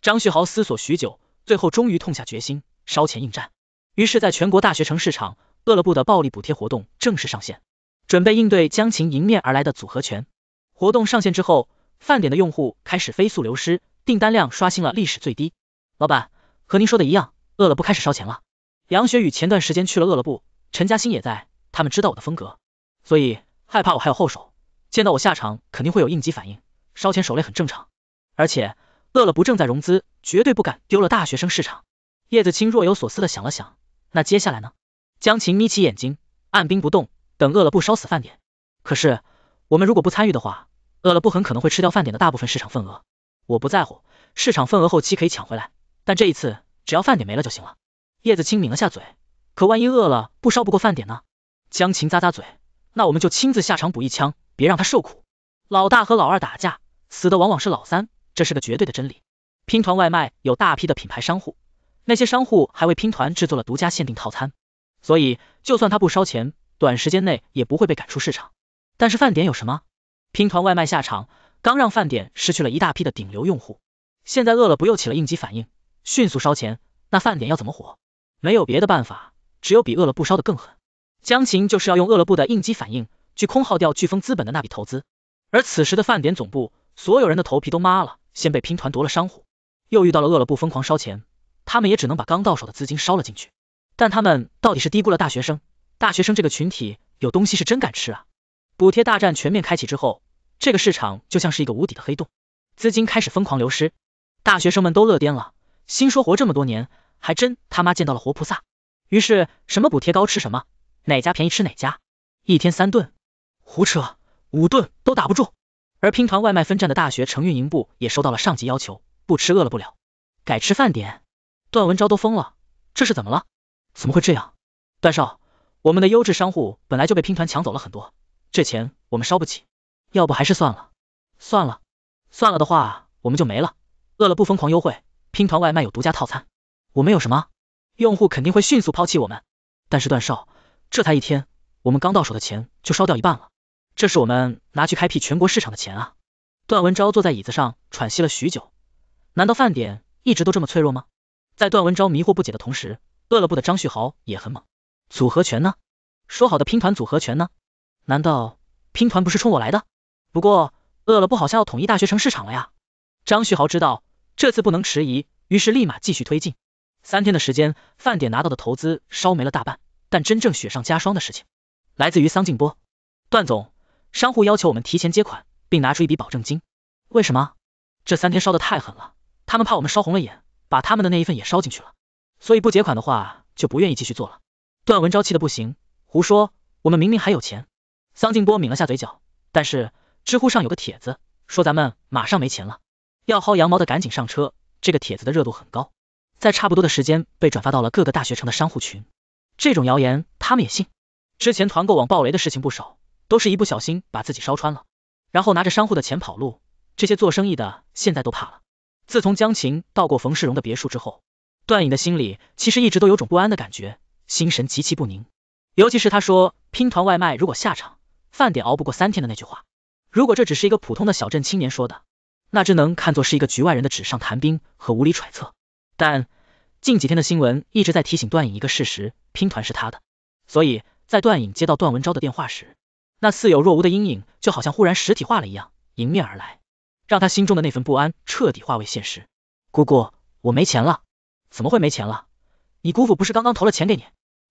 Speaker 1: 张旭豪思索许久，最后终于痛下决心烧钱应战。于是，在全国大学城市场，饿了不的暴力补贴活动正式上线，准备应对江琴迎面而来的组合拳。活动上线之后，饭点的用户开始飞速流失，订单量刷新了历史最低。老板，和您说的一样，饿了不开始烧钱了。杨雪雨前段时间去了饿了不，陈嘉欣也在，他们知道我的风格。所以害怕我还有后手，见到我下场肯定会有应急反应，烧钱手雷很正常。而且饿了不正在融资，绝对不敢丢了大学生市场。叶子青若有所思的想了想，那接下来呢？江琴眯起眼睛，按兵不动，等饿了不烧死饭点。可是我们如果不参与的话，饿了不很可能会吃掉饭点的大部分市场份额。我不在乎，市场份额后期可以抢回来，但这一次只要饭点没了就行了。叶子青抿了下嘴，可万一饿了不烧不过饭点呢？江琴咂咂嘴。那我们就亲自下场补一枪，别让他受苦。老大和老二打架，死的往往是老三，这是个绝对的真理。拼团外卖有大批的品牌商户，那些商户还为拼团制作了独家限定套餐，所以就算他不烧钱，短时间内也不会被赶出市场。但是饭点有什么？拼团外卖下场，刚让饭点失去了一大批的顶流用户，现在饿了不又起了应急反应，迅速烧钱，那饭点要怎么活？没有别的办法，只有比饿了不烧的更狠。江琴就是要用饿了不的应激反应去空耗掉飓风资本的那笔投资，而此时的饭点总部，所有人的头皮都麻了，先被拼团夺了商户，又遇到了饿了不疯狂烧钱，他们也只能把刚到手的资金烧了进去，但他们到底是低估了大学生，大学生这个群体有东西是真敢吃啊，补贴大战全面开启之后，这个市场就像是一个无底的黑洞，资金开始疯狂流失，大学生们都乐颠了，心说活这么多年，还真他妈见到了活菩萨，于是什么补贴高吃什么。哪家便宜吃哪家，一天三顿？胡扯，五顿都打不住。而拼团外卖分站的大学城运营部也收到了上级要求，不吃饿了不了，改吃饭点。段文昭都疯了，这是怎么了？怎么会这样？段少，我们的优质商户本来就被拼团抢走了很多，这钱我们烧不起，要不还是算了。算了，算了的话我们就没了。饿了不疯狂优惠，拼团外卖有独家套餐，我们有什么？用户肯定会迅速抛弃我们。但是段少。这才一天，我们刚到手的钱就烧掉一半了。这是我们拿去开辟全国市场的钱啊！段文昭坐在椅子上喘息了许久，难道饭点一直都这么脆弱吗？在段文昭迷惑不解的同时，饿了不的张旭豪也很猛。组合拳呢？说好的拼团组合拳呢？难道拼团不是冲我来的？不过饿了不好像要统一大学城市场了呀！张旭豪知道这次不能迟疑，于是立马继续推进。三天的时间，饭点拿到的投资烧没了大半。但真正雪上加霜的事情，来自于桑静波，段总，商户要求我们提前结款，并拿出一笔保证金。为什么？这三天烧的太狠了，他们怕我们烧红了眼，把他们的那一份也烧进去了，所以不结款的话，就不愿意继续做了。段文昭气的不行，胡说，我们明明还有钱。桑静波抿了下嘴角，但是知乎上有个帖子说咱们马上没钱了，要薅羊毛的赶紧上车，这个帖子的热度很高，在差不多的时间被转发到了各个大学城的商户群。这种谣言他们也信，之前团购网爆雷的事情不少，都是一不小心把自己烧穿了，然后拿着商户的钱跑路。这些做生意的现在都怕了。自从江琴到过冯世荣的别墅之后，段颖的心里其实一直都有种不安的感觉，心神极其不宁。尤其是他说拼团外卖如果下场，饭点熬不过三天的那句话，如果这只是一个普通的小镇青年说的，那只能看作是一个局外人的纸上谈兵和无理揣测。但近几天的新闻一直在提醒段影一个事实，拼团是他的。所以在段影接到段文昭的电话时，那似有若无的阴影就好像忽然实体化了一样，迎面而来，让他心中的那份不安彻底化为现实。姑姑，我没钱了，怎么会没钱了？你姑父不是刚刚投了钱给你？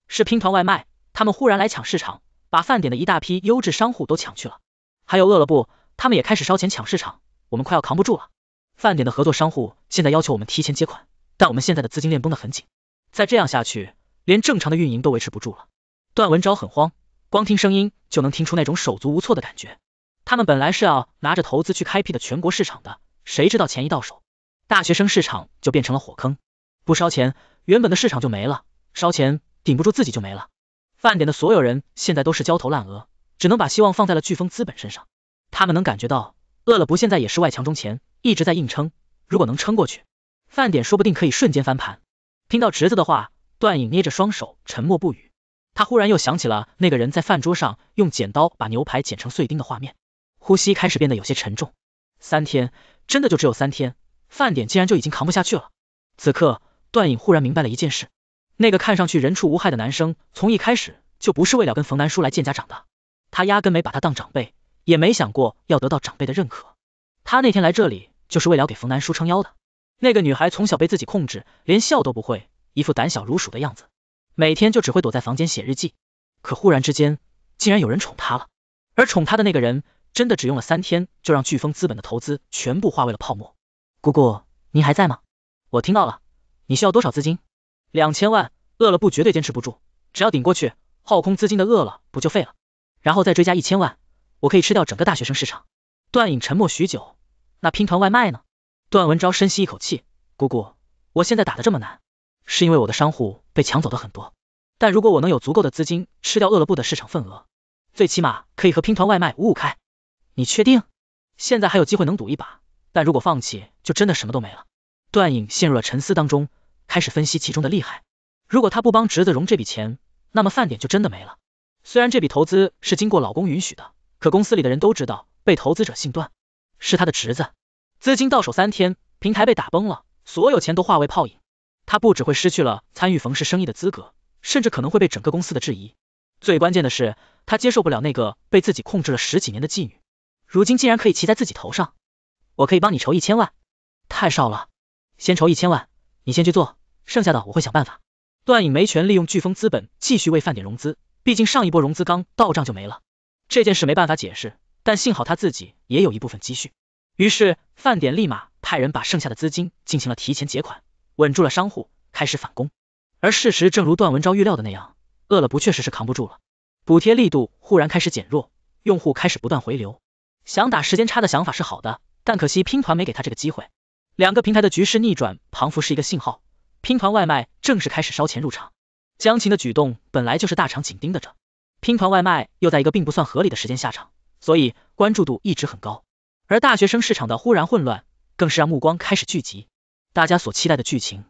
Speaker 1: 是拼团外卖，他们忽然来抢市场，把饭点的一大批优质商户都抢去了。还有饿了不，他们也开始烧钱抢市场，我们快要扛不住了。饭点的合作商户现在要求我们提前结款。但我们现在的资金链绷得很紧，再这样下去，连正常的运营都维持不住了。段文昭很慌，光听声音就能听出那种手足无措的感觉。他们本来是要拿着投资去开辟的全国市场的，谁知道钱一到手，大学生市场就变成了火坑。不烧钱，原本的市场就没了；烧钱，顶不住自己就没了。饭店的所有人现在都是焦头烂额，只能把希望放在了飓风资本身上。他们能感觉到，饿了不现在也是外强中前，一直在硬撑。如果能撑过去，饭点说不定可以瞬间翻盘。听到侄子的话，段影捏着双手，沉默不语。他忽然又想起了那个人在饭桌上用剪刀把牛排剪成碎丁的画面，呼吸开始变得有些沉重。三天，真的就只有三天，饭点竟然就已经扛不下去了。此刻，段影忽然明白了一件事：那个看上去人畜无害的男生，从一开始就不是为了跟冯南叔来见家长的，他压根没把他当长辈，也没想过要得到长辈的认可。他那天来这里，就是为了给冯南叔撑腰的。那个女孩从小被自己控制，连笑都不会，一副胆小如鼠的样子，每天就只会躲在房间写日记。可忽然之间，竟然有人宠她了，而宠她的那个人，真的只用了三天就让飓风资本的投资全部化为了泡沫。姑姑，您还在吗？我听到了，你需要多少资金？两千万，饿了不绝对坚持不住，只要顶过去，耗空资金的饿了不就废了？然后再追加一千万，我可以吃掉整个大学生市场。段颖沉默许久，那拼团外卖呢？段文昭深吸一口气，姑姑，我现在打的这么难，是因为我的商户被抢走的很多。但如果我能有足够的资金吃掉饿了不的市场份额，最起码可以和拼团外卖五五开。你确定？现在还有机会能赌一把，但如果放弃，就真的什么都没了。段颖陷入了沉思当中，开始分析其中的厉害。如果他不帮侄子融这笔钱，那么饭点就真的没了。虽然这笔投资是经过老公允许的，可公司里的人都知道，被投资者姓段，是他的侄子。资金到手三天，平台被打崩了，所有钱都化为泡影。他不只会失去了参与冯氏生意的资格，甚至可能会被整个公司的质疑。最关键的是，他接受不了那个被自己控制了十几年的妓女，如今竟然可以骑在自己头上。我可以帮你筹一千万，太少了，先筹一千万，你先去做，剩下的我会想办法。段影没权利用飓风资本继续为饭点融资，毕竟上一波融资刚到账就没了，这件事没办法解释，但幸好他自己也有一部分积蓄。于是，饭点立马派人把剩下的资金进行了提前结款，稳住了商户，开始反攻。而事实正如段文昭预料的那样，饿了不确实是扛不住了，补贴力度忽然开始减弱，用户开始不断回流。想打时间差的想法是好的，但可惜拼团没给他这个机会。两个平台的局势逆转，庞福是一个信号，拼团外卖正式开始烧钱入场。江琴的举动本来就是大厂紧盯的着，拼团外卖又在一个并不算合理的时间下场，所以关注度一直很高。而大学生市场的忽然混乱，更是让目光开始聚集。大家所期待的剧情，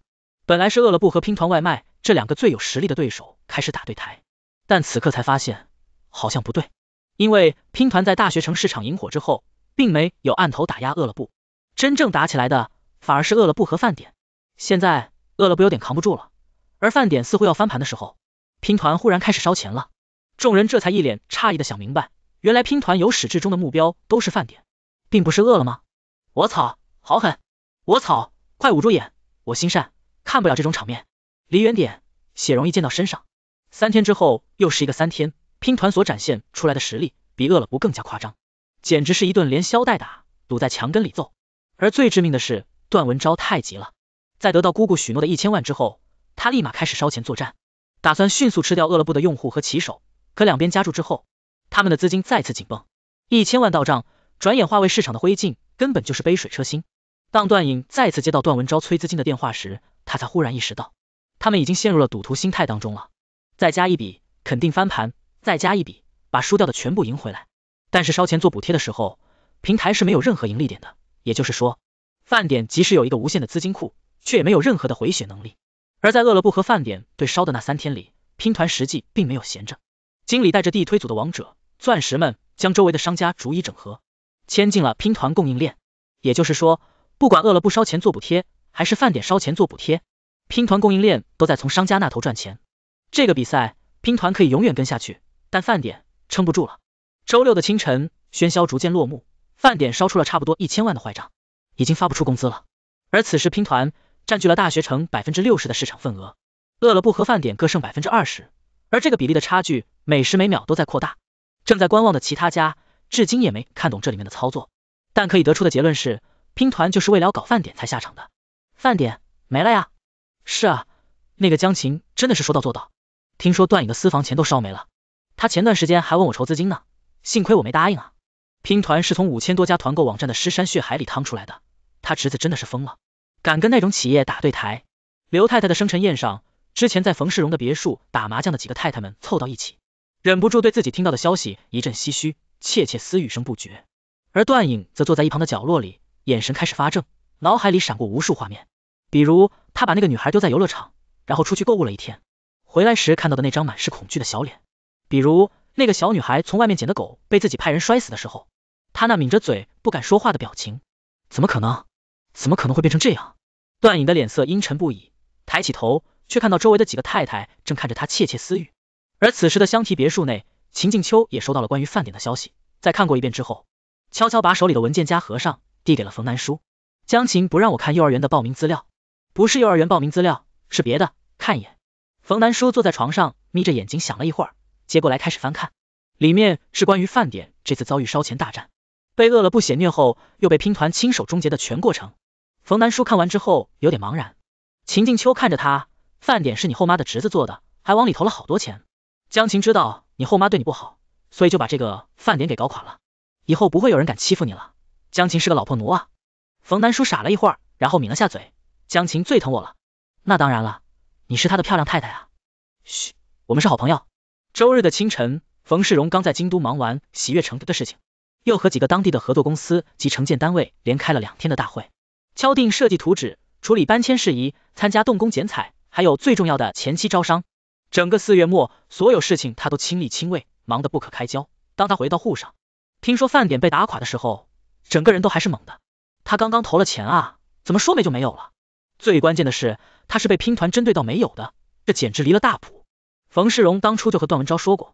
Speaker 1: 本来是饿了不和拼团外卖这两个最有实力的对手开始打对台，但此刻才发现好像不对，因为拼团在大学城市场引火之后，并没有按头打压饿了不，真正打起来的反而是饿了不和饭点。现在饿了不有点扛不住了，而饭点似乎要翻盘的时候，拼团忽然开始烧钱了，众人这才一脸诧异的想明白，原来拼团由始至终的目标都是饭点。并不是饿了吗？我操，好狠！我操，快捂住眼！我心善，看不了这种场面，离远点，血容易溅到身上。三天之后，又是一个三天，拼团所展现出来的实力比饿了不更加夸张，简直是一顿连削带打，堵在墙根里揍。而最致命的是段文昭太急了，在得到姑姑许诺的一千万之后，他立马开始烧钱作战，打算迅速吃掉饿了不的用户和骑手。可两边夹住之后，他们的资金再次紧绷，一千万到账。转眼化为市场的灰烬，根本就是杯水车薪。当段影再次接到段文昭催资金的电话时，他才忽然意识到，他们已经陷入了赌徒心态当中了。再加一笔，肯定翻盘；再加一笔，把输掉的全部赢回来。但是烧钱做补贴的时候，平台是没有任何盈利点的。也就是说，饭点即使有一个无限的资金库，却也没有任何的回血能力。而在饿了不和饭点对烧的那三天里，拼团实际并没有闲着。经理带着地推组的王者、钻石们，将周围的商家逐一整合。签进了拼团供应链，也就是说，不管饿了不烧钱做补贴，还是饭点烧钱做补贴，拼团供应链都在从商家那头赚钱。这个比赛拼团可以永远跟下去，但饭点撑不住了。周六的清晨，喧嚣逐渐落幕，饭点烧出了差不多一千万的坏账，已经发不出工资了。而此时拼团占据了大学城百分之六十的市场份额，饿了不和饭点各剩百分之二十，而这个比例的差距每时每秒都在扩大。正在观望的其他家。至今也没看懂这里面的操作，但可以得出的结论是，拼团就是为了搞饭点才下场的，饭点没了呀。是啊，那个江琴真的是说到做到，听说段颖的私房钱都烧没了，他前段时间还问我筹资金呢，幸亏我没答应啊。拼团是从五千多家团购网站的尸山血海里趟出来的，他侄子真的是疯了，敢跟那种企业打对台。刘太太的生辰宴上，之前在冯世荣的别墅打麻将的几个太太们凑到一起，忍不住对自己听到的消息一阵唏嘘。窃窃私语声不绝，而段影则坐在一旁的角落里，眼神开始发怔，脑海里闪过无数画面，比如他把那个女孩丢在游乐场，然后出去购物了一天，回来时看到的那张满是恐惧的小脸；比如那个小女孩从外面捡的狗被自己派人摔死的时候，她那抿着嘴不敢说话的表情。怎么可能？怎么可能会变成这样？段影的脸色阴沉不已，抬起头，却看到周围的几个太太正看着他窃窃私语。而此时的香缇别墅内。秦静秋也收到了关于饭点的消息，在看过一遍之后，悄悄把手里的文件夹合上，递给了冯南叔。江琴不让我看幼儿园的报名资料，不是幼儿园报名资料，是别的，看一眼。冯南叔坐在床上，眯着眼睛想了一会儿，接过来开始翻看，里面是关于饭点这次遭遇烧钱大战，被饿了不写虐后，又被拼团亲手终结的全过程。冯南叔看完之后有点茫然。秦静秋看着他，饭点是你后妈的侄子做的，还往里投了好多钱。江琴知道。你后妈对你不好，所以就把这个饭点给搞垮了。以后不会有人敢欺负你了。江琴是个老婆奴啊。冯南叔傻了一会儿，然后抿了下嘴。江琴最疼我了，那当然了，你是他的漂亮太太啊。嘘，我们是好朋友。周日的清晨，冯世荣刚在京都忙完喜悦城的事情，又和几个当地的合作公司及承建单位连开了两天的大会，敲定设计图纸，处理搬迁事宜，参加动工剪彩，还有最重要的前期招商。整个四月末，所有事情他都亲力亲为，忙得不可开交。当他回到沪上，听说饭点被打垮的时候，整个人都还是懵的。他刚刚投了钱啊，怎么说没就没有了？最关键的是，他是被拼团针对到没有的，这简直离了大谱。冯世荣当初就和段文昭说过，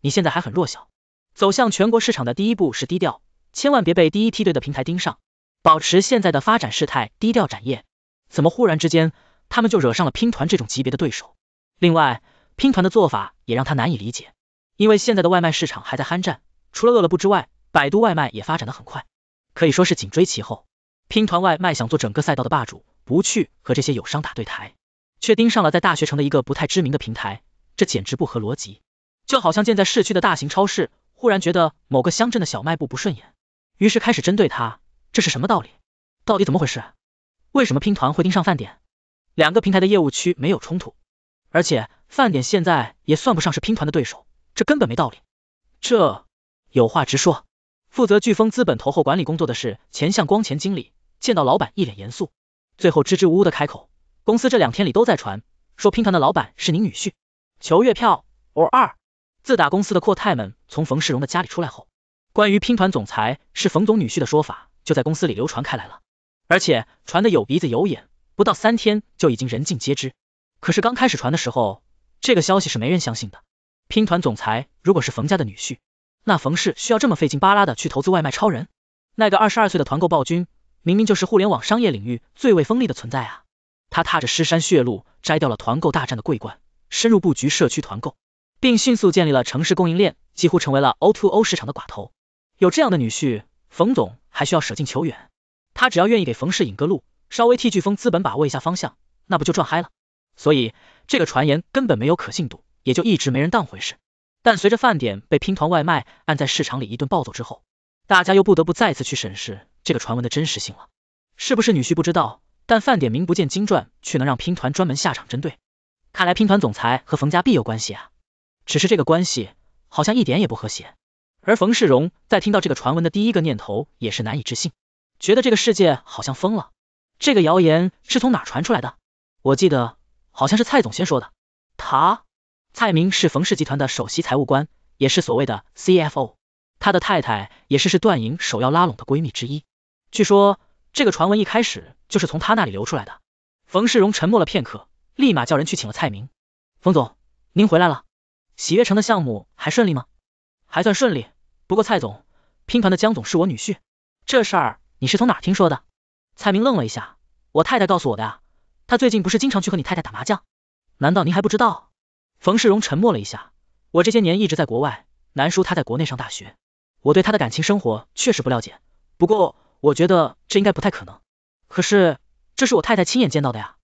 Speaker 1: 你现在还很弱小，走向全国市场的第一步是低调，千万别被第一梯队的平台盯上，保持现在的发展势态，低调展业。怎么忽然之间，他们就惹上了拼团这种级别的对手？另外。拼团的做法也让他难以理解，因为现在的外卖市场还在酣战，除了饿了不之外，百度外卖也发展得很快，可以说是紧追其后。拼团外卖想做整个赛道的霸主，不去和这些友商打对台，却盯上了在大学城的一个不太知名的平台，这简直不合逻辑。就好像建在市区的大型超市，忽然觉得某个乡镇的小卖部不顺眼，于是开始针对他，这是什么道理？到底怎么回事？为什么拼团会盯上饭点？两个平台的业务区没有冲突。而且饭点现在也算不上是拼团的对手，这根本没道理。这有话直说。负责飓风资本投后管理工作的是钱向光，前经理见到老板一脸严肃，最后支支吾吾的开口：“公司这两天里都在传，说拼团的老板是您女婿。”求月票 or 二。自打公司的阔太们从冯世荣的家里出来后，关于拼团总裁是冯总女婿的说法就在公司里流传开来了，而且传的有鼻子有眼，不到三天就已经人尽皆知。可是刚开始传的时候，这个消息是没人相信的。拼团总裁如果是冯家的女婿，那冯氏需要这么费劲巴拉的去投资外卖超人？那个二十二岁的团购暴君，明明就是互联网商业领域最为锋利的存在啊！他踏着尸山血路摘掉了团购大战的桂冠，深入布局社区团购，并迅速建立了城市供应链，几乎成为了 O2O 市场的寡头。有这样的女婿，冯总还需要舍近求远？他只要愿意给冯氏引个路，稍微替飓风资本把握一下方向，那不就赚嗨了？所以这个传言根本没有可信度，也就一直没人当回事。但随着饭点被拼团外卖按在市场里一顿暴揍之后，大家又不得不再次去审视这个传闻的真实性了。是不是女婿不知道，但饭点名不见经传却能让拼团专门下场针对，看来拼团总裁和冯家碧有关系啊。只是这个关系好像一点也不和谐。而冯世荣在听到这个传闻的第一个念头也是难以置信，觉得这个世界好像疯了。这个谣言是从哪传出来的？我记得。好像是蔡总先说的。他，蔡明是冯氏集团的首席财务官，也是所谓的 CFO。他的太太也是是段莹首要拉拢的闺蜜之一。据说这个传闻一开始就是从他那里流出来的。冯世荣沉默了片刻，立马叫人去请了蔡明。冯总，您回来了。喜悦城的项目还顺利吗？还算顺利，不过蔡总，拼团的江总是我女婿，这事儿你是从哪听说的？蔡明愣了一下，我太太告诉我的啊。他最近不是经常去和你太太打麻将？难道您还不知道？冯世荣沉默了一下，我这些年一直在国外，南叔他在国内上大学，我对他的感情生活确实不了解。不过我觉得这应该不太可能。可是这是我太太亲眼见到的呀。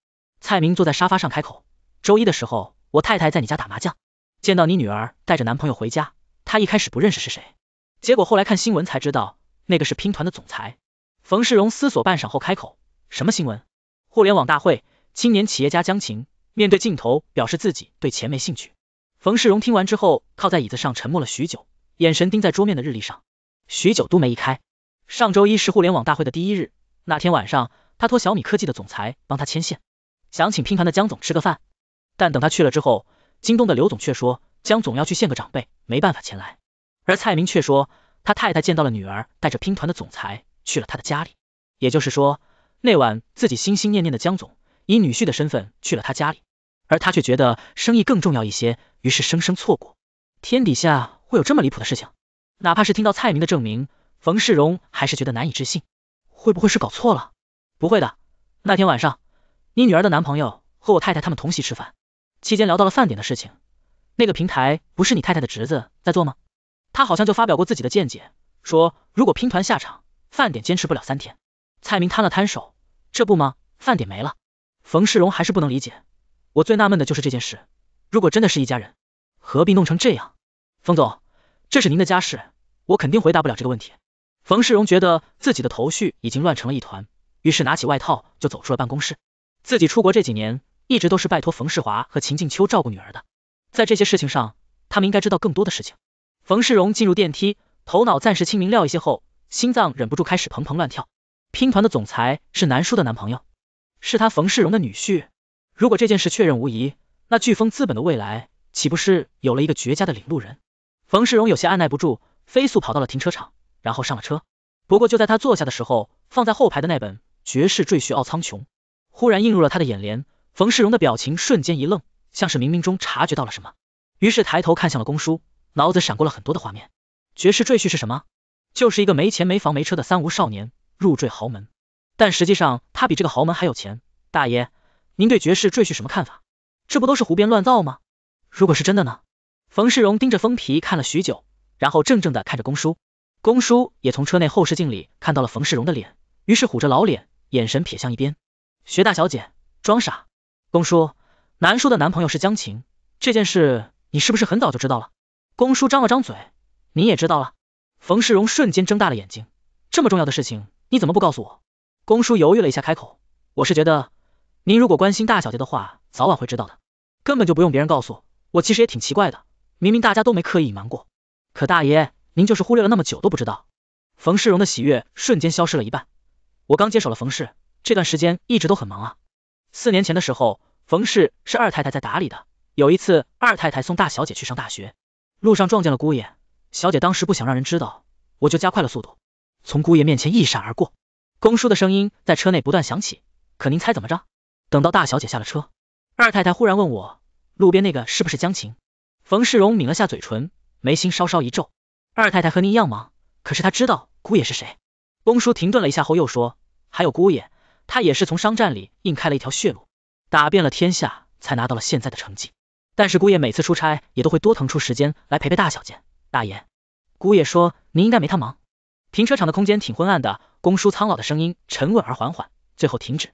Speaker 1: 蔡明坐在沙发上开口，周一的时候，我太太在你家打麻将，见到你女儿带着男朋友回家，她一开始不认识是谁，结果后来看新闻才知道，那个是拼团的总裁。冯世荣思索半晌后开口，什么新闻？互联网大会。青年企业家江晴面对镜头表示自己对钱没兴趣。冯世荣听完之后，靠在椅子上沉默了许久，眼神盯在桌面的日历上，许久都没移开。上周一是互联网大会的第一日，那天晚上，他托小米科技的总裁帮他牵线，想请拼团的江总吃个饭。但等他去了之后，京东的刘总却说江总要去见个长辈，没办法前来。而蔡明却说他太太见到了女儿，带着拼团的总裁去了他的家里。也就是说，那晚自己心心念念的江总。以女婿的身份去了他家里，而他却觉得生意更重要一些，于是生生错过。天底下会有这么离谱的事情？哪怕是听到蔡明的证明，冯世荣还是觉得难以置信。会不会是搞错了？不会的，那天晚上，你女儿的男朋友和我太太他们同席吃饭，期间聊到了饭点的事情。那个平台不是你太太的侄子在做吗？他好像就发表过自己的见解，说如果拼团下场，饭点坚持不了三天。蔡明摊了摊手，这不吗？饭点没了。冯世荣还是不能理解，我最纳闷的就是这件事。如果真的是一家人，何必弄成这样？冯总，这是您的家事，我肯定回答不了这个问题。冯世荣觉得自己的头绪已经乱成了一团，于是拿起外套就走出了办公室。自己出国这几年，一直都是拜托冯世华和秦静秋照顾女儿的，在这些事情上，他们应该知道更多的事情。冯世荣进入电梯，头脑暂时清明了一些后，心脏忍不住开始砰砰乱跳。拼团的总裁是南叔的男朋友。是他冯世荣的女婿，如果这件事确认无疑，那飓风资本的未来岂不是有了一个绝佳的领路人？冯世荣有些按耐不住，飞速跑到了停车场，然后上了车。不过就在他坐下的时候，放在后排的那本《绝世赘婿傲苍穹》忽然映入了他的眼帘，冯世荣的表情瞬间一愣，像是冥冥中察觉到了什么，于是抬头看向了公叔，脑子闪过了很多的画面。绝世赘婿是什么？就是一个没钱没房没车的三无少年入赘豪门。但实际上他比这个豪门还有钱。大爷，您对爵士赘婿什么看法？这不都是胡编乱造吗？如果是真的呢？冯世荣盯着封皮看了许久，然后怔怔的看着公叔。公叔也从车内后视镜里看到了冯世荣的脸，于是虎着老脸，眼神撇向一边。学大小姐装傻。公叔，南叔的男朋友是江晴，这件事你是不是很早就知道了？公叔张了张嘴，你也知道了？冯世荣瞬间睁大了眼睛，这么重要的事情你怎么不告诉我？公叔犹豫了一下，开口：“我是觉得，您如果关心大小姐的话，早晚会知道的，根本就不用别人告诉。我其实也挺奇怪的，明明大家都没刻意隐瞒过，可大爷您就是忽略了那么久都不知道。”冯世荣的喜悦瞬间消失了一半。我刚接手了冯氏，这段时间一直都很忙啊。四年前的时候，冯氏是二太太在打理的。有一次，二太太送大小姐去上大学，路上撞见了姑爷。小姐当时不想让人知道，我就加快了速度，从姑爷面前一闪而过。公叔的声音在车内不断响起，可您猜怎么着？等到大小姐下了车，二太太忽然问我，路边那个是不是江晴？冯世荣抿了下嘴唇，眉心稍稍一皱。二太太和您一样忙，可是她知道姑爷是谁。公叔停顿了一下后又说，还有姑爷，他也是从商战里硬开了一条血路，打遍了天下才拿到了现在的成绩。但是姑爷每次出差也都会多腾出时间来陪陪大小姐。大爷，姑爷说您应该没他忙。停车场的空间挺昏暗的。公叔苍老的声音沉稳而缓缓，最后停止。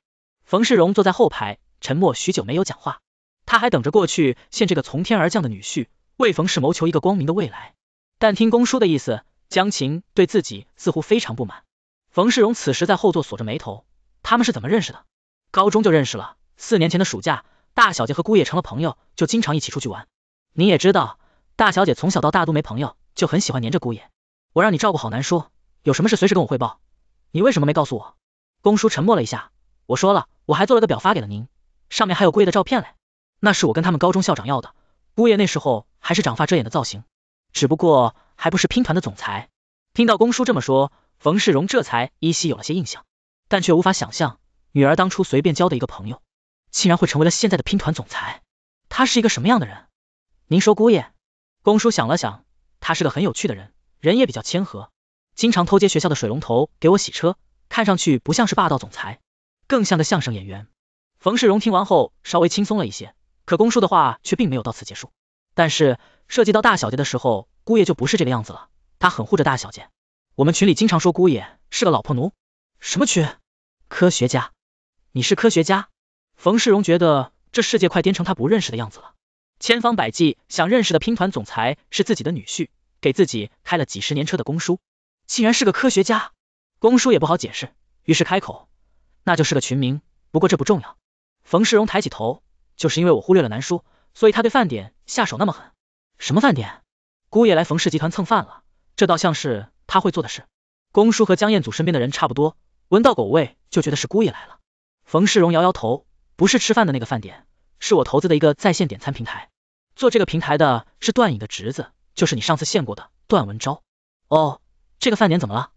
Speaker 1: 冯世荣坐在后排，沉默许久没有讲话。他还等着过去见这个从天而降的女婿，为冯氏谋求一个光明的未来。但听公叔的意思，江琴对自己似乎非常不满。冯世荣此时在后座锁着眉头，他们是怎么认识的？高中就认识了。四年前的暑假，大小姐和姑爷成了朋友，就经常一起出去玩。你也知道，大小姐从小到大都没朋友，就很喜欢黏着姑爷。我让你照顾好南叔，有什么事随时跟我汇报。你为什么没告诉我？公叔沉默了一下，我说了，我还做了个表发给了您，上面还有姑爷的照片嘞，那是我跟他们高中校长要的，姑爷那时候还是长发遮眼的造型，只不过还不是拼团的总裁。听到公叔这么说，冯世荣这才依稀有了些印象，但却无法想象女儿当初随便交的一个朋友，竟然会成为了现在的拼团总裁。他是一个什么样的人？您说姑爷？公叔想了想，他是个很有趣的人，人也比较谦和。经常偷接学校的水龙头给我洗车，看上去不像是霸道总裁，更像个相声演员。冯世荣听完后稍微轻松了一些，可公叔的话却并没有到此结束。但是涉及到大小姐的时候，姑爷就不是这个样子了，他很护着大小姐。我们群里经常说姑爷是个老婆奴。什么群？科学家？你是科学家？冯世荣觉得这世界快颠成他不认识的样子了，千方百计想认识的拼团总裁是自己的女婿，给自己开了几十年车的公叔。竟然是个科学家，公叔也不好解释，于是开口，那就是个群名，不过这不重要。冯世荣抬起头，就是因为我忽略了南叔，所以他对饭点下手那么狠。什么饭点？姑爷来冯氏集团蹭饭了，这倒像是他会做的事。公叔和江彦祖身边的人差不多，闻到狗味就觉得是姑爷来了。冯世荣摇摇头，不是吃饭的那个饭点，是我投资的一个在线点餐平台。做这个平台的是段颖的侄子，就是你上次见过的段文昭。哦。这个饭点怎么了？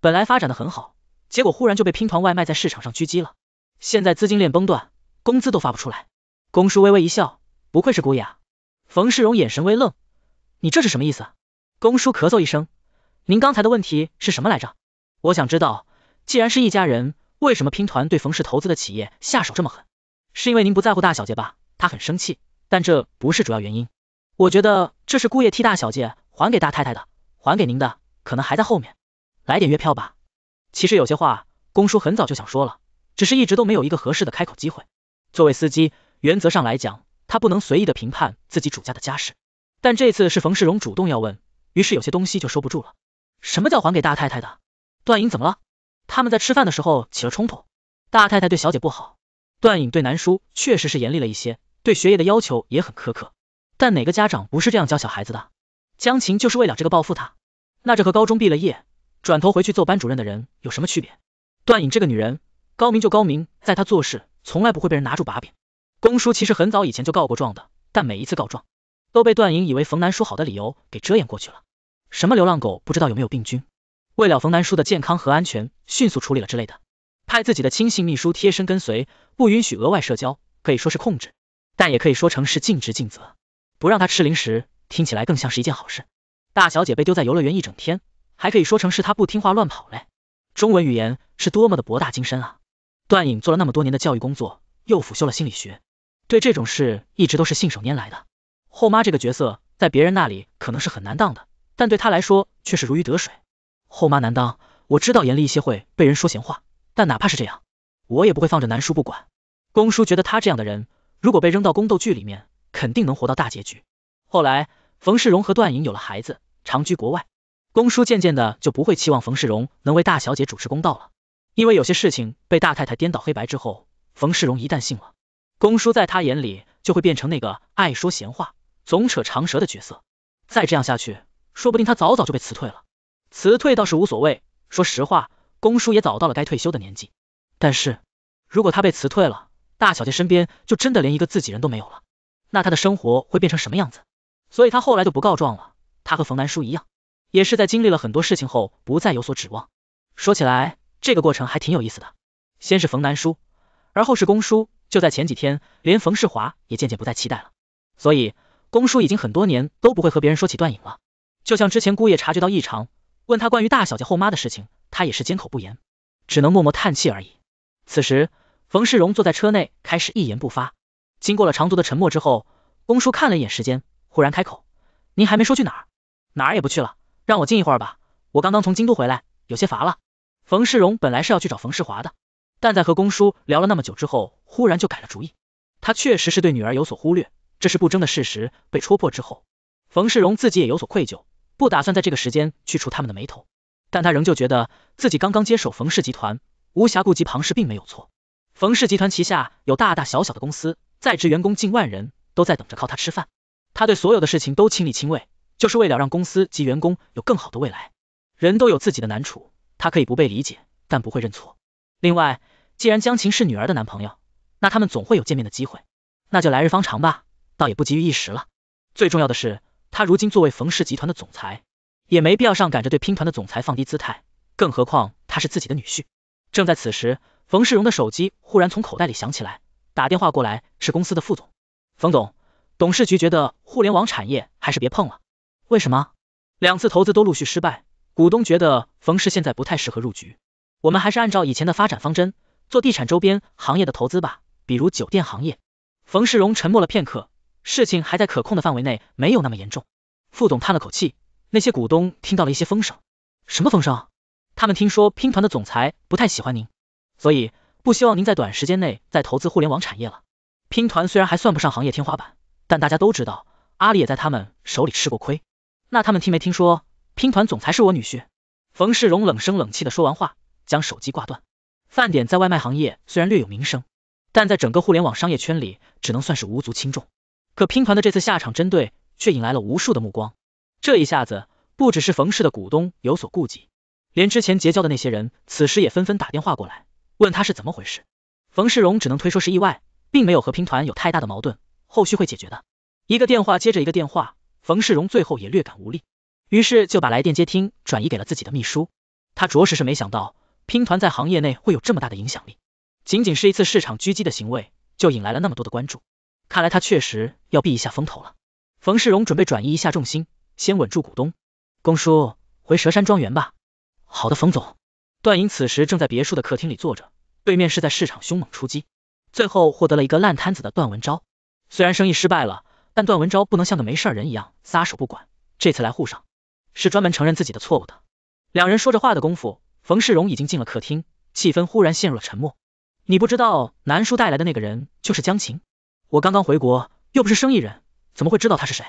Speaker 1: 本来发展的很好，结果忽然就被拼团外卖在市场上狙击了。现在资金链崩断，工资都发不出来。公叔微微一笑，不愧是姑爷。啊。冯世荣眼神微愣，你这是什么意思？公叔咳嗽一声，您刚才的问题是什么来着？我想知道，既然是一家人，为什么拼团对冯氏投资的企业下手这么狠？是因为您不在乎大小姐吧？她很生气，但这不是主要原因。我觉得这是姑爷替大小姐还给大太太的，还给您的。可能还在后面，来点月票吧。其实有些话，公叔很早就想说了，只是一直都没有一个合适的开口机会。作为司机，原则上来讲，他不能随意的评判自己主家的家事。但这次是冯世荣主动要问，于是有些东西就收不住了。什么叫还给大太太的？段颖怎么了？他们在吃饭的时候起了冲突？大太太对小姐不好？段颖对南叔确实是严厉了一些，对学业的要求也很苛刻。但哪个家长不是这样教小孩子的？江琴就是为了这个报复他？那这和高中毕了业，转头回去做班主任的人有什么区别？段颖这个女人，高明就高明在她做事从来不会被人拿住把柄。公叔其实很早以前就告过状的，但每一次告状都被段颖以为冯南叔好的理由给遮掩过去了。什么流浪狗不知道有没有病菌，为了冯南叔的健康和安全，迅速处理了之类的。派自己的亲信秘书贴身跟随，不允许额外社交，可以说是控制，但也可以说成是尽职尽责。不让他吃零食，听起来更像是一件好事。大小姐被丢在游乐园一整天，还可以说成是她不听话乱跑嘞。中文语言是多么的博大精深啊！段颖做了那么多年的教育工作，又辅修了心理学，对这种事一直都是信手拈来的。后妈这个角色在别人那里可能是很难当的，但对她来说却是如鱼得水。后妈难当，我知道严厉一些会被人说闲话，但哪怕是这样，我也不会放着南叔不管。公叔觉得他这样的人，如果被扔到宫斗剧里面，肯定能活到大结局。后来，冯世荣和段颖有了孩子。长居国外，公叔渐渐的就不会期望冯世荣能为大小姐主持公道了，因为有些事情被大太太颠倒黑白之后，冯世荣一旦信了，公叔在他眼里就会变成那个爱说闲话、总扯长舌的角色。再这样下去，说不定他早早就被辞退了。辞退倒是无所谓，说实话，公叔也早到了该退休的年纪。但是如果他被辞退了，大小姐身边就真的连一个自己人都没有了，那他的生活会变成什么样子？所以他后来就不告状了。他和冯南叔一样，也是在经历了很多事情后不再有所指望。说起来，这个过程还挺有意思的。先是冯南叔，而后是公叔，就在前几天，连冯世华也渐渐不再期待了。所以，公叔已经很多年都不会和别人说起段影了。就像之前姑爷察觉到异常，问他关于大小姐后妈的事情，他也是缄口不言，只能默默叹气而已。此时，冯世荣坐在车内，开始一言不发。经过了长足的沉默之后，公叔看了一眼时间，忽然开口：“您还没说去哪？”哪儿也不去了，让我静一会儿吧。我刚刚从京都回来，有些乏了。冯世荣本来是要去找冯世华的，但在和公叔聊了那么久之后，忽然就改了主意。他确实是对女儿有所忽略，这是不争的事实。被戳破之后，冯世荣自己也有所愧疚，不打算在这个时间去触他们的眉头。但他仍旧觉得自己刚刚接手冯氏集团，无暇顾及庞氏，并没有错。冯氏集团旗下有大大小小的公司，在职员工近万人，都在等着靠他吃饭。他对所有的事情都亲力亲为。就是为了让公司及员工有更好的未来，人都有自己的难处，他可以不被理解，但不会认错。另外，既然江琴是女儿的男朋友，那他们总会有见面的机会，那就来日方长吧，倒也不急于一时了。最重要的是，他如今作为冯氏集团的总裁，也没必要上赶着对拼团的总裁放低姿态，更何况他是自己的女婿。正在此时，冯世荣的手机忽然从口袋里响起来，打电话过来是公司的副总，冯总，董事局觉得互联网产业还是别碰了。为什么两次投资都陆续失败？股东觉得冯氏现在不太适合入局，我们还是按照以前的发展方针，做地产周边行业的投资吧，比如酒店行业。冯世荣沉默了片刻，事情还在可控的范围内，没有那么严重。副总叹了口气，那些股东听到了一些风声，什么风声？他们听说拼团的总裁不太喜欢您，所以不希望您在短时间内再投资互联网产业了。拼团虽然还算不上行业天花板，但大家都知道，阿里也在他们手里吃过亏。那他们听没听说拼团总裁是我女婿？冯世荣冷声冷气的说完话，将手机挂断。饭点在外卖行业虽然略有名声，但在整个互联网商业圈里只能算是无足轻重。可拼团的这次下场针对，却引来了无数的目光。这一下子，不只是冯氏的股东有所顾忌，连之前结交的那些人，此时也纷纷打电话过来问他是怎么回事。冯世荣只能推说是意外，并没有和拼团有太大的矛盾，后续会解决的。一个电话接着一个电话。冯世荣最后也略感无力，于是就把来电接听转移给了自己的秘书。他着实是没想到，拼团在行业内会有这么大的影响力，仅仅是一次市场狙击的行为，就引来了那么多的关注。看来他确实要避一下风头了。冯世荣准备转移一下重心，先稳住股东。公叔，回蛇山庄园吧。好的，冯总。段莹此时正在别墅的客厅里坐着，对面是在市场凶猛出击，最后获得了一个烂摊子的段文昭。虽然生意失败了。但段文昭不能像个没事人一样撒手不管，这次来沪上是专门承认自己的错误的。两人说着话的功夫，冯世荣已经进了客厅，气氛忽然陷入了沉默。你不知道南叔带来的那个人就是江琴，我刚刚回国又不是生意人，怎么会知道他是谁？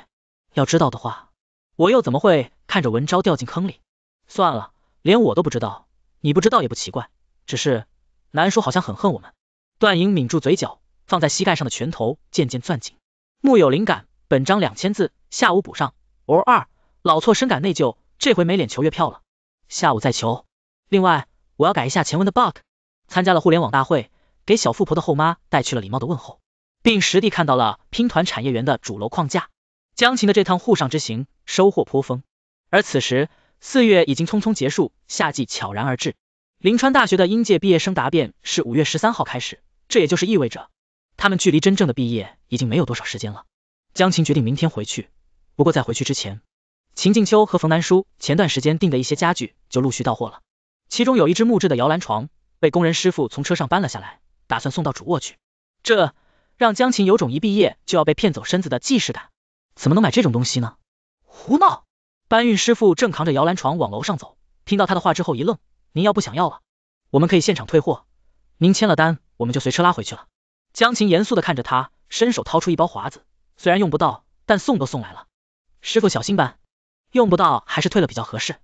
Speaker 1: 要知道的话，我又怎么会看着文昭掉进坑里？算了，连我都不知道，你不知道也不奇怪。只是南叔好像很恨我们。段莹抿住嘴角，放在膝盖上的拳头渐渐攥紧。木有灵感，本章两千字，下午补上。O 二，老错深感内疚，这回没脸求月票了，下午再求。另外，我要改一下前文的 bug。参加了互联网大会，给小富婆的后妈带去了礼貌的问候，并实地看到了拼团产业园的主楼框架。江琴的这趟沪上之行收获颇丰。而此时，四月已经匆匆结束，夏季悄然而至。临川大学的应届毕业生答辩是五月十三号开始，这也就是意味着。他们距离真正的毕业已经没有多少时间了，江琴决定明天回去。不过在回去之前，秦静秋和冯南叔前段时间订的一些家具就陆续到货了，其中有一只木质的摇篮床被工人师傅从车上搬了下来，打算送到主卧去。这让江琴有种一毕业就要被骗走身子的既视感，怎么能买这种东西呢？胡闹！搬运师傅正扛着摇篮床往楼上走，听到他的话之后一愣，您要不想要了？我们可以现场退货，您签了单，我们就随车拉回去了。江琴严肃的看着他，伸手掏出一包华子，虽然用不到，但送都送来了。师傅小心吧，用不到还是退了比较合适。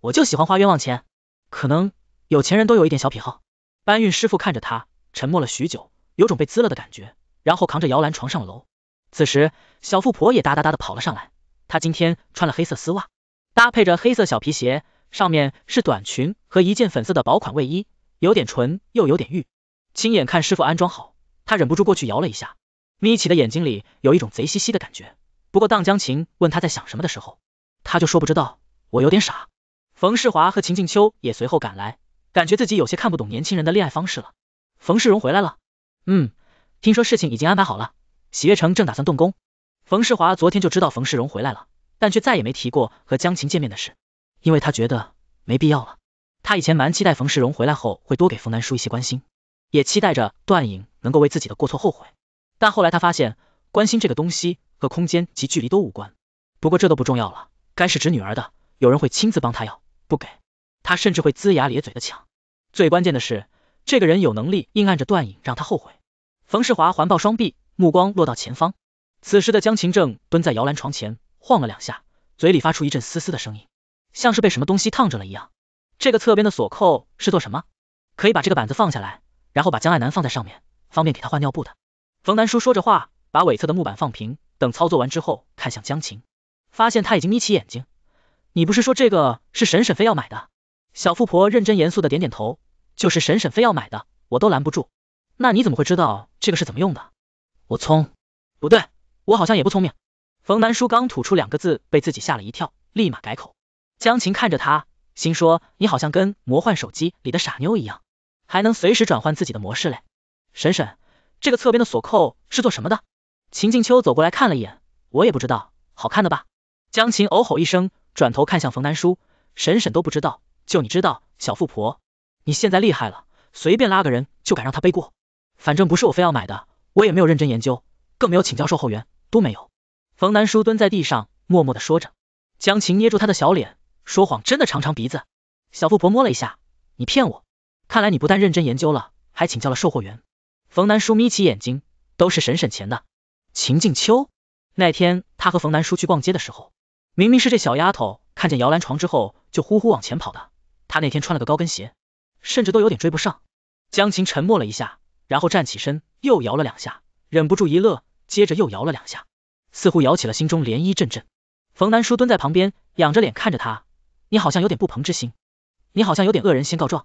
Speaker 1: 我就喜欢花冤枉钱，可能有钱人都有一点小癖好。搬运师傅看着他，沉默了许久，有种被滋了的感觉，然后扛着摇篮床上了楼。此时，小富婆也哒哒哒的跑了上来，她今天穿了黑色丝袜，搭配着黑色小皮鞋，上面是短裙和一件粉色的薄款卫衣，有点纯又有点欲。亲眼看师傅安装好。他忍不住过去摇了一下，眯起的眼睛里有一种贼兮兮的感觉。不过当江琴问他在想什么的时候，他就说不知道，我有点傻。冯世华和秦静秋也随后赶来，感觉自己有些看不懂年轻人的恋爱方式了。冯世荣回来了，嗯，听说事情已经安排好了，喜悦城正打算动工。冯世华昨天就知道冯世荣回来了，但却再也没提过和江琴见面的事，因为他觉得没必要了。他以前蛮期待冯世荣回来后会多给冯南叔一些关心。也期待着段影能够为自己的过错后悔，但后来他发现，关心这个东西和空间及距离都无关。不过这都不重要了，该是指女儿的，有人会亲自帮他要，不给他甚至会龇牙咧嘴的抢。最关键的是，这个人有能力硬按着段影让他后悔。冯世华环抱双臂，目光落到前方。此时的江琴正蹲在摇篮床前晃了两下，嘴里发出一阵嘶嘶的声音，像是被什么东西烫着了一样。这个侧边的锁扣是做什么？可以把这个板子放下来？然后把江爱男放在上面，方便给他换尿布的。冯南叔说着话，把尾侧的木板放平，等操作完之后，看向江琴，发现他已经眯起眼睛。你不是说这个是婶婶非要买的？小富婆认真严肃的点点头，就是婶婶非要买的，我都拦不住。那你怎么会知道这个是怎么用的？我聪，不对，我好像也不聪明。冯南叔刚吐出两个字，被自己吓了一跳，立马改口。江琴看着他，心说你好像跟魔幻手机里的傻妞一样。还能随时转换自己的模式嘞，婶婶，这个侧边的锁扣是做什么的？秦静秋走过来看了一眼，我也不知道，好看的吧？江琴哦吼一声，转头看向冯南书，婶婶都不知道，就你知道，小富婆，你现在厉害了，随便拉个人就敢让他背锅，反正不是我非要买的，我也没有认真研究，更没有请教售后员，都没有。冯南叔蹲在地上，默默的说着，江琴捏住他的小脸，说谎真的长长鼻子，小富婆摸了一下，你骗我。看来你不但认真研究了，还请教了售货员。冯南叔眯起眼睛，都是省省钱的。秦静秋那天，他和冯南叔去逛街的时候，明明是这小丫头看见摇篮床之后就呼呼往前跑的。他那天穿了个高跟鞋，甚至都有点追不上。江琴沉默了一下，然后站起身，又摇了两下，忍不住一乐，接着又摇了两下，似乎摇起了心中涟漪阵阵。冯南叔蹲在旁边，仰着脸看着他，你好像有点不捧之心，你好像有点恶人先告状。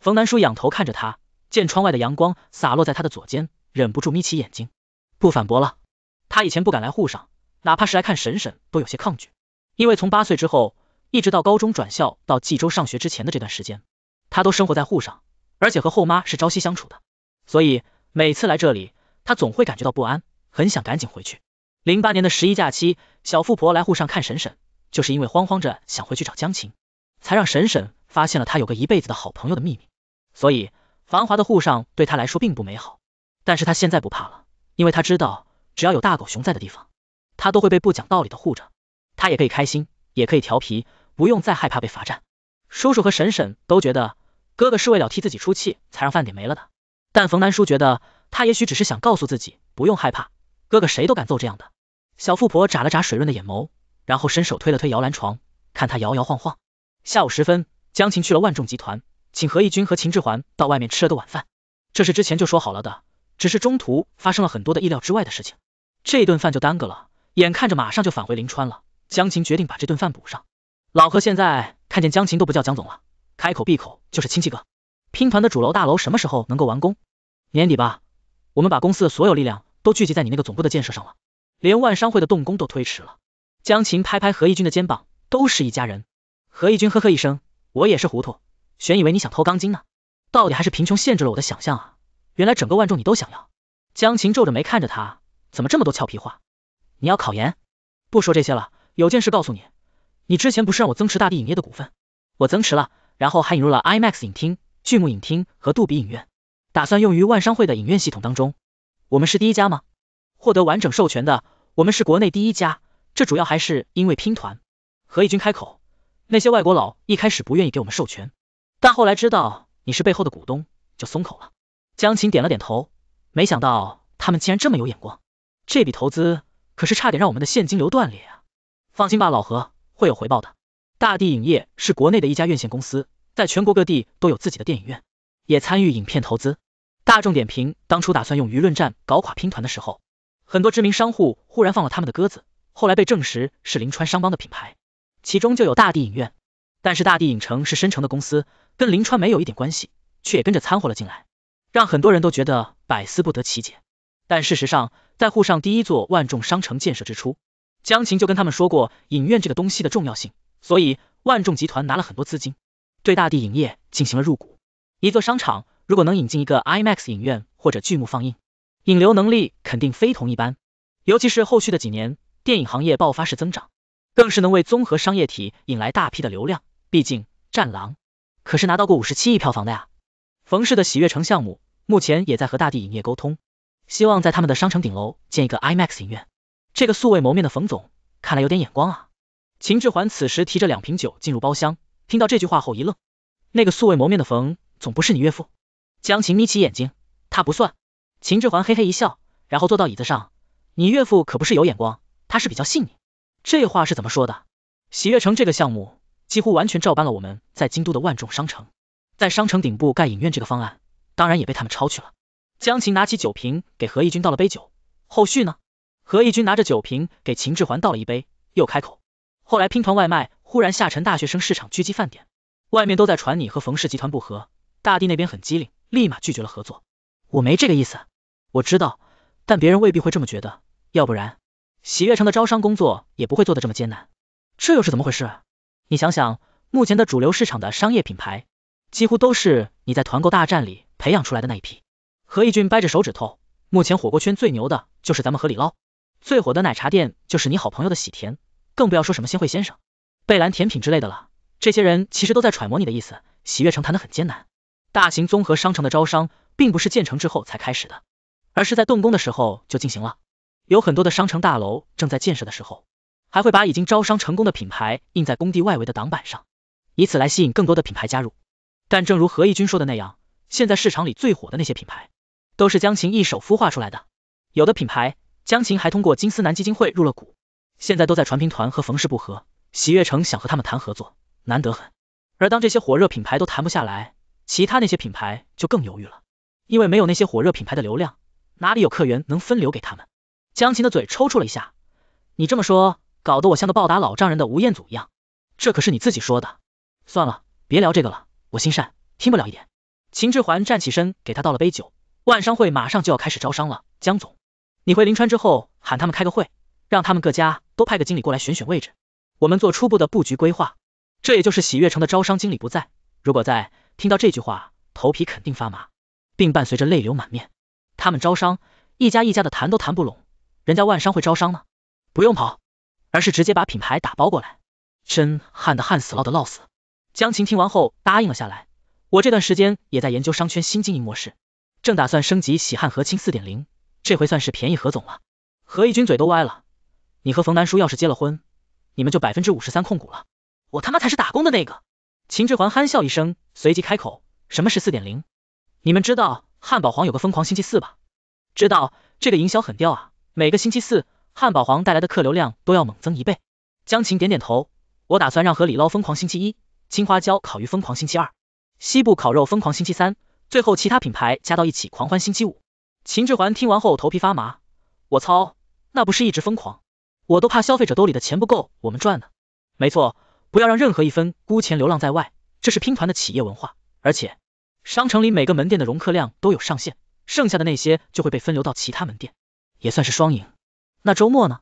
Speaker 1: 冯南叔仰头看着他，见窗外的阳光洒落在他的左肩，忍不住眯起眼睛。不反驳了，他以前不敢来沪上，哪怕是来看婶婶，都有些抗拒。因为从八岁之后，一直到高中转校到冀州上学之前的这段时间，他都生活在沪上，而且和后妈是朝夕相处的，所以每次来这里，他总会感觉到不安，很想赶紧回去。零八年的十一假期，小富婆来沪上看婶婶，就是因为慌慌着想回去找江琴，才让婶婶。发现了他有个一辈子的好朋友的秘密，所以繁华的沪上对他来说并不美好。但是他现在不怕了，因为他知道，只要有大狗熊在的地方，他都会被不讲道理的护着。他也可以开心，也可以调皮，不用再害怕被罚站。叔叔和婶婶都觉得哥哥是为了替自己出气才让饭点没了的，但冯南叔觉得他也许只是想告诉自己不用害怕，哥哥谁都敢揍这样的。小富婆眨了眨水润的眼眸，然后伸手推了推摇篮床，看他摇摇晃晃。下午时分。江琴去了万众集团，请何义军和秦志环到外面吃了个晚饭，这是之前就说好了的，只是中途发生了很多的意料之外的事情，这顿饭就耽搁了。眼看着马上就返回临川了，江琴决定把这顿饭补上。老何现在看见江琴都不叫江总了，开口闭口就是亲戚哥。拼团的主楼大楼什么时候能够完工？年底吧，我们把公司的所有力量都聚集在你那个总部的建设上了，连万商会的动工都推迟了。江琴拍拍何义军的肩膀，都是一家人。何义军呵呵一声。我也是糊涂，原以为你想偷钢筋呢，到底还是贫穷限制了我的想象啊！原来整个万众你都想要。江琴皱着眉看着他，怎么这么多俏皮话？你要考研？不说这些了，有件事告诉你，你之前不是让我增持大地影业的股份，我增持了，然后还引入了 IMAX 影厅、巨幕影厅和杜比影院，打算用于万商会的影院系统当中。我们是第一家吗？获得完整授权的，我们是国内第一家，这主要还是因为拼团。何一军开口。那些外国佬一开始不愿意给我们授权，但后来知道你是背后的股东，就松口了。江琴点了点头，没想到他们竟然这么有眼光，这笔投资可是差点让我们的现金流断裂啊。放心吧，老何，会有回报的。大地影业是国内的一家院线公司，在全国各地都有自己的电影院，也参与影片投资。大众点评当初打算用舆论战搞垮拼团的时候，很多知名商户忽然放了他们的鸽子，后来被证实是临川商帮的品牌。其中就有大地影院，但是大地影城是深城的公司，跟林川没有一点关系，却也跟着掺和了进来，让很多人都觉得百思不得其解。但事实上，在沪上第一座万众商城建设之初，江琴就跟他们说过影院这个东西的重要性，所以万众集团拿了很多资金，对大地影业进行了入股。一座商场如果能引进一个 IMAX 影院或者巨幕放映，引流能力肯定非同一般，尤其是后续的几年，电影行业爆发式增长。更是能为综合商业体引来大批的流量，毕竟《战狼》可是拿到过五十七亿票房的呀。冯氏的喜悦城项目目前也在和大地影业沟通，希望在他们的商城顶楼建一个 IMAX 影院。这个素未谋面的冯总，看来有点眼光啊。秦志环此时提着两瓶酒进入包厢，听到这句话后一愣，那个素未谋面的冯总不是你岳父？江琴眯起眼睛，他不算。秦志环嘿嘿一笑，然后坐到椅子上，你岳父可不是有眼光，他是比较信你。这话是怎么说的？喜悦城这个项目几乎完全照搬了我们在京都的万众商城，在商城顶部盖影院这个方案，当然也被他们抄去了。江琴拿起酒瓶给何义军倒了杯酒，后续呢？何义军拿着酒瓶给秦志环倒了一杯，又开口。后来拼团外卖忽然下沉大学生市场狙击饭点，外面都在传你和冯氏集团不和，大地那边很机灵，立马拒绝了合作。我没这个意思，我知道，但别人未必会这么觉得，要不然。喜悦城的招商工作也不会做得这么艰难，这又是怎么回事？你想想，目前的主流市场的商业品牌，几乎都是你在团购大战里培养出来的那一批。何义俊掰着手指头，目前火锅圈最牛的就是咱们河里捞，最火的奶茶店就是你好朋友的喜甜，更不要说什么新会先生、贝兰甜品之类的了。这些人其实都在揣摩你的意思。喜悦城谈的很艰难，大型综合商城的招商，并不是建成之后才开始的，而是在动工的时候就进行了。有很多的商城大楼正在建设的时候，还会把已经招商成功的品牌印在工地外围的挡板上，以此来吸引更多的品牌加入。但正如何义军说的那样，现在市场里最火的那些品牌，都是江琴一手孵化出来的。有的品牌，江琴还通过金丝楠基金会入了股，现在都在传平团和冯氏不和，喜悦城想和他们谈合作，难得很。而当这些火热品牌都谈不下来，其他那些品牌就更犹豫了，因为没有那些火热品牌的流量，哪里有客源能分流给他们？江琴的嘴抽搐了一下，你这么说搞得我像个暴打老丈人的吴彦祖一样，这可是你自己说的。算了，别聊这个了，我心善，听不了一点。秦志桓站起身，给他倒了杯酒。万商会马上就要开始招商了，江总，你回临川之后喊他们开个会，让他们各家都派个经理过来选选位置，我们做初步的布局规划。这也就是喜悦城的招商经理不在，如果在，听到这句话，头皮肯定发麻，并伴随着泪流满面。他们招商一家一家的谈都谈不拢。人家万商会招商呢，不用跑，而是直接把品牌打包过来。真旱的旱死，涝的涝死。江琴听完后答应了下来。我这段时间也在研究商圈新经营模式，正打算升级喜汉和清四点零，这回算是便宜何总了。何义军嘴都歪了，你和冯南叔要是结了婚，你们就百分之五十三控股了。我他妈才是打工的那个。秦志环憨笑一声，随即开口：什么是四点零？你们知道汉堡皇有个疯狂星期四吧？知道，这个营销很吊啊。每个星期四，汉堡皇带来的客流量都要猛增一倍。江琴点点头，我打算让河里捞疯狂星期一，青花椒烤鱼疯狂星期二，西部烤肉疯狂星期三，最后其他品牌加到一起狂欢星期五。秦志环听完后头皮发麻，我操，那不是一直疯狂，我都怕消费者兜里的钱不够我们赚呢。没错，不要让任何一分孤钱流浪在外，这是拼团的企业文化。而且，商城里每个门店的容客量都有上限，剩下的那些就会被分流到其他门店。也算是双赢。那周末呢？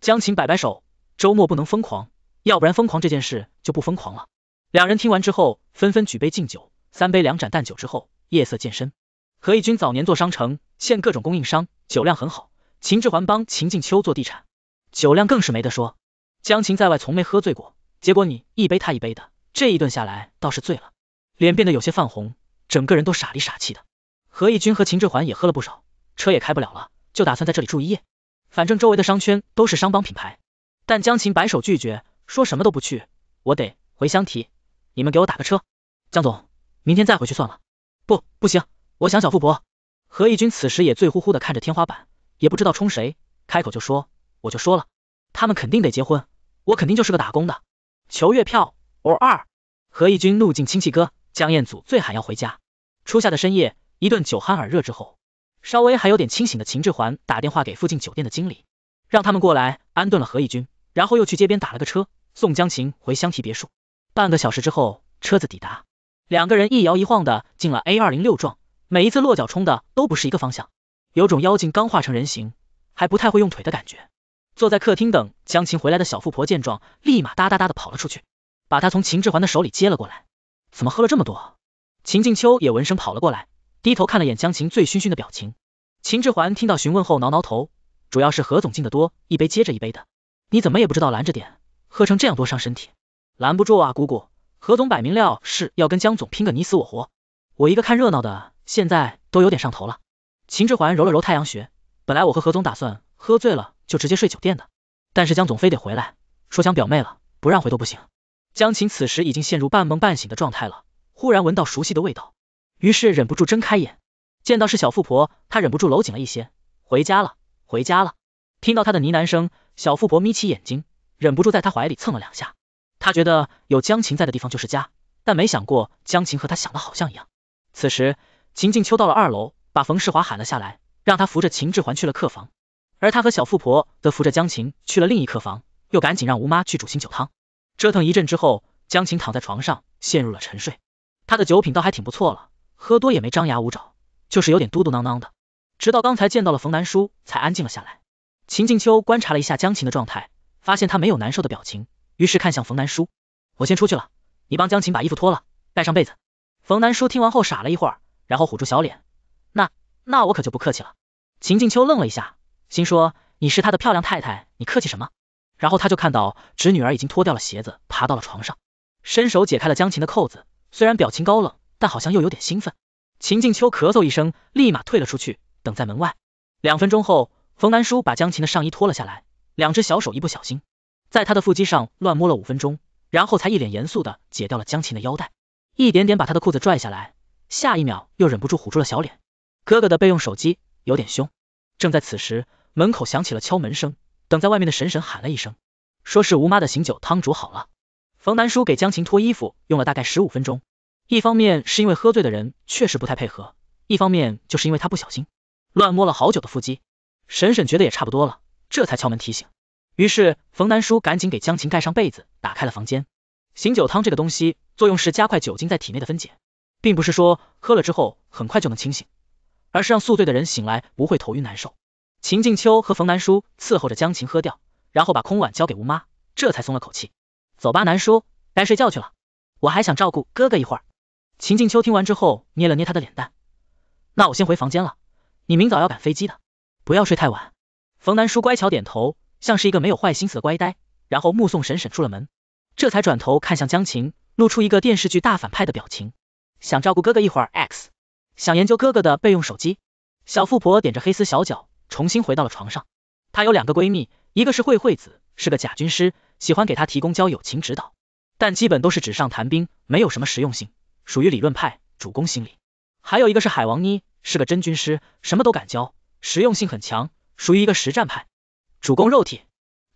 Speaker 1: 江琴摆摆手，周末不能疯狂，要不然疯狂这件事就不疯狂了。两人听完之后，纷纷举杯敬酒。三杯两盏淡酒之后，夜色渐深。何义军早年做商城，欠各种供应商，酒量很好；秦志环帮秦静秋做地产，酒量更是没得说。江琴在外从没喝醉过，结果你一杯他一杯的，这一顿下来倒是醉了，脸变得有些泛红，整个人都傻里傻气的。何义军和秦志环也喝了不少，车也开不了了。就打算在这里住一夜，反正周围的商圈都是商帮品牌。但江琴摆手拒绝，说什么都不去，我得回香缇，你们给我打个车。江总，明天再回去算了。不，不行，我想小富婆。何义军此时也醉乎乎的看着天花板，也不知道冲谁，开口就说，我就说了，他们肯定得结婚，我肯定就是个打工的。求月票 or 二。何义军怒进亲戚哥，江彦祖醉喊要回家。初夏的深夜，一顿酒酣耳热之后。稍微还有点清醒的秦志环打电话给附近酒店的经理，让他们过来安顿了何义军，然后又去街边打了个车，送江琴回香缇别墅。半个小时之后，车子抵达，两个人一摇一晃的进了 A 二零六幢，每一次落脚冲的都不是一个方向，有种妖精刚化成人形，还不太会用腿的感觉。坐在客厅等江琴回来的小富婆见状，立马哒哒哒的跑了出去，把她从秦志环的手里接了过来。怎么喝了这么多？秦静秋也闻声跑了过来。低头看了眼江琴醉醺醺的表情，秦志环听到询问后挠挠头，主要是何总进的多，一杯接着一杯的，你怎么也不知道拦着点，喝成这样多伤身体，拦不住啊，姑姑，何总摆明料是要跟江总拼个你死我活，我一个看热闹的，现在都有点上头了。秦志环揉了揉太阳穴，本来我和何总打算喝醉了就直接睡酒店的，但是江总非得回来，说想表妹了，不让回都不行。江琴此时已经陷入半梦半醒的状态了，忽然闻到熟悉的味道。于是忍不住睁开眼，见到是小富婆，她忍不住搂紧了一些。回家了，回家了。听到她的呢喃声，小富婆眯起眼睛，忍不住在她怀里蹭了两下。她觉得有江琴在的地方就是家，但没想过江琴和她想的好像一样。此时，秦静秋到了二楼，把冯世华喊了下来，让他扶着秦志环去了客房，而他和小富婆则扶着江琴去了另一客房，又赶紧让吴妈去煮醒酒汤。折腾一阵之后，江琴躺在床上陷入了沉睡。她的酒品倒还挺不错了。喝多也没张牙舞爪，就是有点嘟嘟囔囔的。直到刚才见到了冯南叔，才安静了下来。秦静秋观察了一下江琴的状态，发现她没有难受的表情，于是看向冯南叔：“我先出去了，你帮江琴把衣服脱了，盖上被子。”冯南叔听完后傻了一会儿，然后捂住小脸：“那那我可就不客气了。”秦静秋愣了一下，心说你是他的漂亮太太，你客气什么？然后他就看到侄女儿已经脱掉了鞋子，爬到了床上，伸手解开了江琴的扣子，虽然表情高冷。但好像又有点兴奋，秦静秋咳嗽一声，立马退了出去，等在门外。两分钟后，冯南叔把江琴的上衣脱了下来，两只小手一不小心，在他的腹肌上乱摸了五分钟，然后才一脸严肃的解掉了江琴的腰带，一点点把他的裤子拽下来。下一秒又忍不住捂住了小脸。哥哥的备用手机有点凶。正在此时，门口响起了敲门声，等在外面的婶婶喊了一声，说是吴妈的醒酒汤煮好了。冯南叔给江琴脱衣服用了大概十五分钟。一方面是因为喝醉的人确实不太配合，一方面就是因为他不小心乱摸了好久的腹肌。婶婶觉得也差不多了，这才敲门提醒。于是冯南叔赶紧给江琴盖上被子，打开了房间。醒酒汤这个东西，作用是加快酒精在体内的分解，并不是说喝了之后很快就能清醒，而是让宿醉的人醒来不会头晕难受。秦静秋和冯南叔伺候着江琴喝掉，然后把空碗交给吴妈，这才松了口气。走吧，南叔，该睡觉去了。我还想照顾哥哥一会儿。秦静秋听完之后，捏了捏他的脸蛋，那我先回房间了，你明早要赶飞机的，不要睡太晚。冯南叔乖巧点头，像是一个没有坏心思的乖呆，然后目送婶婶出了门，这才转头看向江晴，露出一个电视剧大反派的表情，想照顾哥哥一会儿 x，想研究哥哥的备用手机。小富婆点着黑丝小脚，重新回到了床上。她有两个闺蜜，一个是慧慧子，是个假军师，喜欢给她提供交友情指导，但基本都是纸上谈兵，没有什么实用性。属于理论派，主攻心理；还有一个是海王妮，是个真军师，什么都敢教，实用性很强，属于一个实战派，主攻肉体。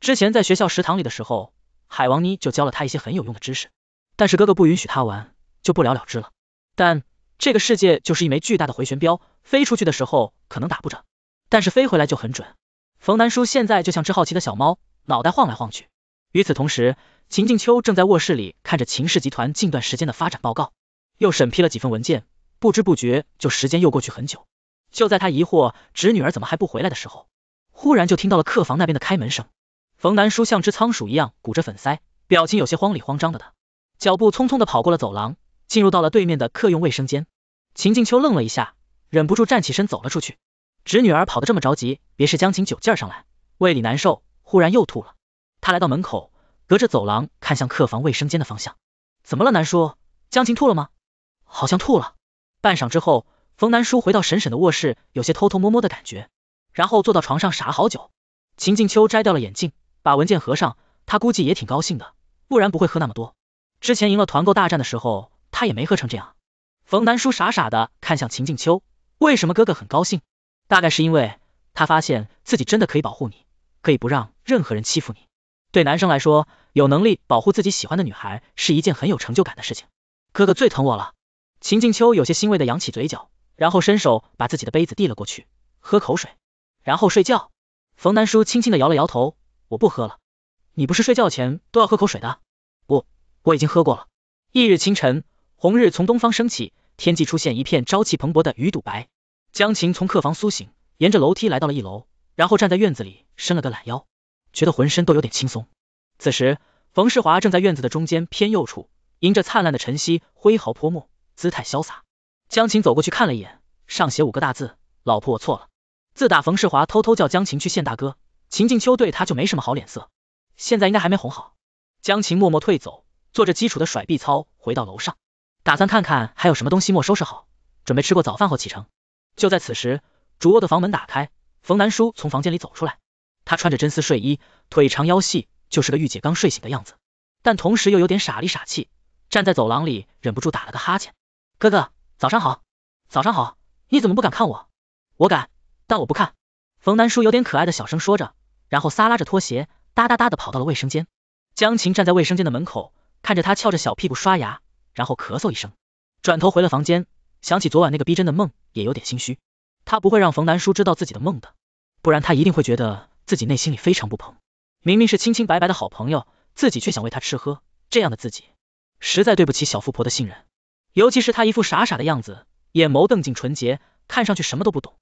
Speaker 1: 之前在学校食堂里的时候，海王妮就教了他一些很有用的知识，但是哥哥不允许他玩，就不了了之了。但这个世界就是一枚巨大的回旋镖，飞出去的时候可能打不着，但是飞回来就很准。冯南叔现在就像只好奇的小猫，脑袋晃来晃去。与此同时，秦静秋正在卧室里看着秦氏集团近段时间的发展报告。又审批了几份文件，不知不觉就时间又过去很久。就在他疑惑侄女儿怎么还不回来的时候，忽然就听到了客房那边的开门声。冯南叔像只仓鼠一样鼓着粉腮，表情有些慌里慌张的，他脚步匆匆的跑过了走廊，进入到了对面的客用卫生间。秦静秋愣了一下，忍不住站起身走了出去。侄女儿跑得这么着急，别是江琴酒劲上来，胃里难受，忽然又吐了。他来到门口，隔着走廊看向客房卫生间的方向，怎么了，南叔？江琴吐了吗？好像吐了。半晌之后，冯南叔回到婶婶的卧室，有些偷偷摸摸的感觉，然后坐到床上傻好久。秦静秋摘掉了眼镜，把文件合上，他估计也挺高兴的，不然不会喝那么多。之前赢了团购大战的时候，他也没喝成这样。冯南叔傻傻的看向秦静秋，为什么哥哥很高兴？大概是因为他发现自己真的可以保护你，可以不让任何人欺负你。对男生来说，有能力保护自己喜欢的女孩是一件很有成就感的事情。哥哥最疼我了。秦静秋有些欣慰的扬起嘴角，然后伸手把自己的杯子递了过去，喝口水，然后睡觉。冯南叔轻轻的摇了摇头，我不喝了，你不是睡觉前都要喝口水的？不，我已经喝过了。翌日清晨，红日从东方升起，天际出现一片朝气蓬勃的鱼肚白。江琴从客房苏醒，沿着楼梯来到了一楼，然后站在院子里伸了个懒腰，觉得浑身都有点轻松。此时，冯世华正在院子的中间偏右处，迎着灿烂的晨曦挥毫泼墨。姿态潇洒，江琴走过去看了一眼，上写五个大字：“老婆，我错了。”自打冯世华偷偷叫江琴去见大哥，秦静秋对他就没什么好脸色，现在应该还没哄好。江琴默默退走，做着基础的甩臂操，回到楼上，打算看看还有什么东西没收拾好，准备吃过早饭后启程。就在此时，主卧的房门打开，冯南叔从房间里走出来，他穿着真丝睡衣，腿长腰细，就是个御姐刚睡醒的样子，但同时又有点傻里傻气，站在走廊里忍不住打了个哈欠。哥哥，早上好，早上好，你怎么不敢看我？我敢，但我不看。冯南叔有点可爱的小声说着，然后撒拉着拖鞋，哒哒哒的跑到了卫生间。江琴站在卫生间的门口，看着他翘着小屁股刷牙，然后咳嗽一声，转头回了房间，想起昨晚那个逼真的梦，也有点心虚。他不会让冯南叔知道自己的梦的，不然他一定会觉得自己内心里非常不捧。明明是清清白白的好朋友，自己却想喂他吃喝，这样的自己，实在对不起小富婆的信任。尤其是他一副傻傻的样子，眼眸瞪进纯洁，看上去什么都不懂，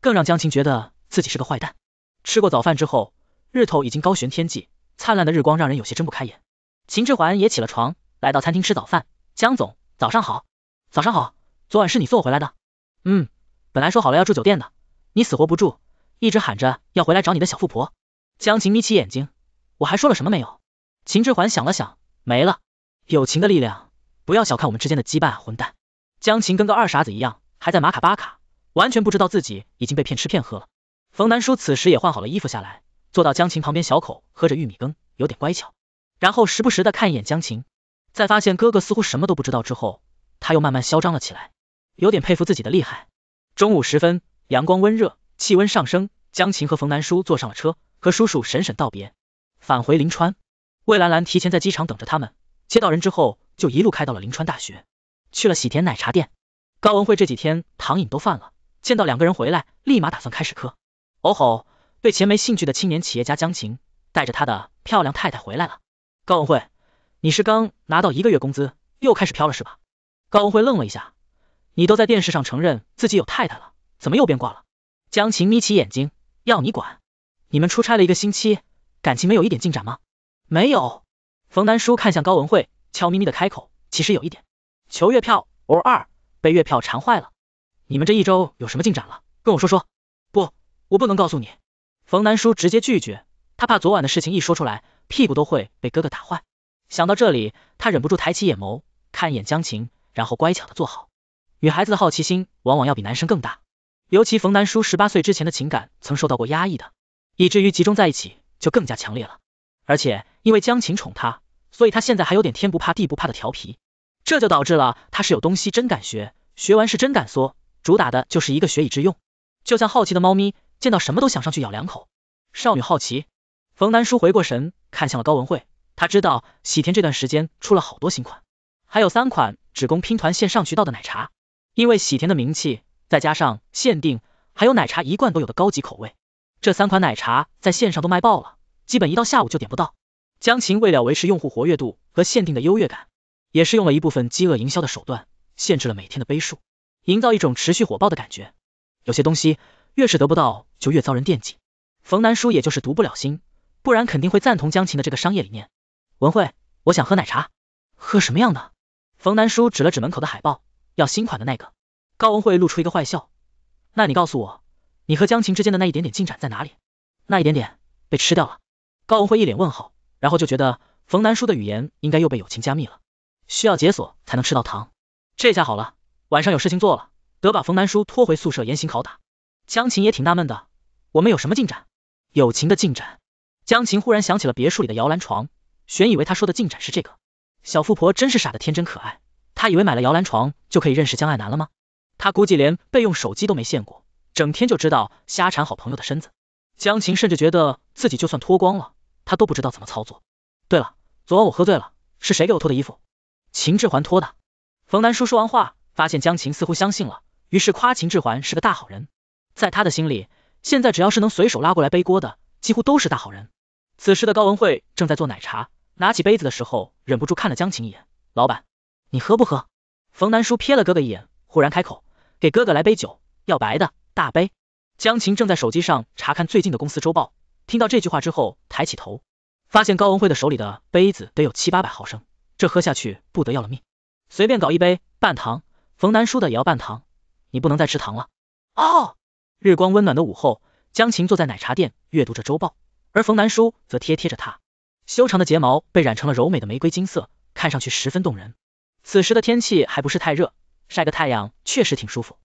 Speaker 1: 更让江琴觉得自己是个坏蛋。吃过早饭之后，日头已经高悬天际，灿烂的日光让人有些睁不开眼。秦志桓也起了床，来到餐厅吃早饭。江总，早上好，早上好，昨晚是你送我回来的，嗯，本来说好了要住酒店的，你死活不住，一直喊着要回来找你的小富婆。江琴眯起眼睛，我还说了什么没有？秦志桓想了想，没了。友情的力量。不要小看我们之间的羁绊啊，混蛋！江琴跟个二傻子一样，还在马卡巴卡，完全不知道自己已经被骗吃骗喝了。冯南叔此时也换好了衣服下来，坐到江琴旁边，小口喝着玉米羹，有点乖巧，然后时不时的看一眼江琴，在发现哥哥似乎什么都不知道之后，他又慢慢嚣张了起来，有点佩服自己的厉害。中午时分，阳光温热，气温上升，江琴和冯南叔坐上了车，和叔叔婶婶道别，返回临川。魏兰兰提前在机场等着他们，接到人之后。就一路开到了临川大学，去了喜田奶茶店。高文慧这几天糖瘾都犯了，见到两个人回来，立马打算开始磕。哦吼，对钱没兴趣的青年企业家江琴带着他的漂亮太太回来了。高文慧，你是刚拿到一个月工资，又开始飘了是吧？高文慧愣了一下，你都在电视上承认自己有太太了，怎么又变卦了？江琴眯起眼睛，要你管？你们出差了一个星期，感情没有一点进展吗？没有。冯丹叔看向高文慧。悄咪咪的开口，其实有一点，求月票 or 二，被月票馋坏了。你们这一周有什么进展了？跟我说说。不，我不能告诉你。冯南叔直接拒绝，他怕昨晚的事情一说出来，屁股都会被哥哥打坏。想到这里，他忍不住抬起眼眸，看一眼江晴，然后乖巧的坐好。女孩子的好奇心往往要比男生更大，尤其冯南叔十八岁之前的情感曾受到过压抑的，以至于集中在一起就更加强烈了。而且因为江晴宠他。所以他现在还有点天不怕地不怕的调皮，这就导致了他是有东西真敢学，学完是真敢说，主打的就是一个学以致用。就像好奇的猫咪，见到什么都想上去咬两口。少女好奇，冯南叔回过神，看向了高文慧，他知道喜田这段时间出了好多新款，还有三款只供拼团线上渠道的奶茶，因为喜田的名气，再加上限定，还有奶茶一贯都有的高级口味，这三款奶茶在线上都卖爆了，基本一到下午就点不到。江琴为了维持用户活跃度和限定的优越感，也是用了一部分饥饿营销的手段，限制了每天的杯数，营造一种持续火爆的感觉。有些东西越是得不到，就越遭人惦记。冯南叔也就是读不了心，不然肯定会赞同江琴的这个商业理念。文慧，我想喝奶茶，喝什么样的？冯南叔指了指门口的海报，要新款的那个。高文慧露出一个坏笑，那你告诉我，你和江琴之间的那一点点进展在哪里？那一点点被吃掉了。高文慧一脸问号。然后就觉得冯南叔的语言应该又被友情加密了，需要解锁才能吃到糖。这下好了，晚上有事情做了，得把冯南叔拖回宿舍严刑拷打。江琴也挺纳闷的，我们有什么进展？友情的进展？江琴忽然想起了别墅里的摇篮床，玄以为他说的进展是这个。小富婆真是傻的天真可爱，她以为买了摇篮床就可以认识江爱男了吗？她估计连备用手机都没见过，整天就知道瞎缠好朋友的身子。江琴甚至觉得自己就算脱光了。他都不知道怎么操作。对了，昨晚我喝醉了，是谁给我脱的衣服？秦志环脱的。冯南叔说完话，发现江琴似乎相信了，于是夸秦志环是个大好人。在他的心里，现在只要是能随手拉过来背锅的，几乎都是大好人。此时的高文慧正在做奶茶，拿起杯子的时候，忍不住看了江琴一眼。老板，你喝不喝？冯南叔瞥了哥哥一眼，忽然开口，给哥哥来杯酒，要白的，大杯。江琴正在手机上查看最近的公司周报。听到这句话之后，抬起头，发现高文慧的手里的杯子得有七八百毫升，这喝下去不得要了命。随便搞一杯，半糖。冯南输的也要半糖，你不能再吃糖了。哦，日光温暖的午后，江琴坐在奶茶店阅读着周报，而冯南叔则贴贴着他，修长的睫毛被染成了柔美的玫瑰金色，看上去十分动人。此时的天气还不是太热，晒个太阳确实挺舒服。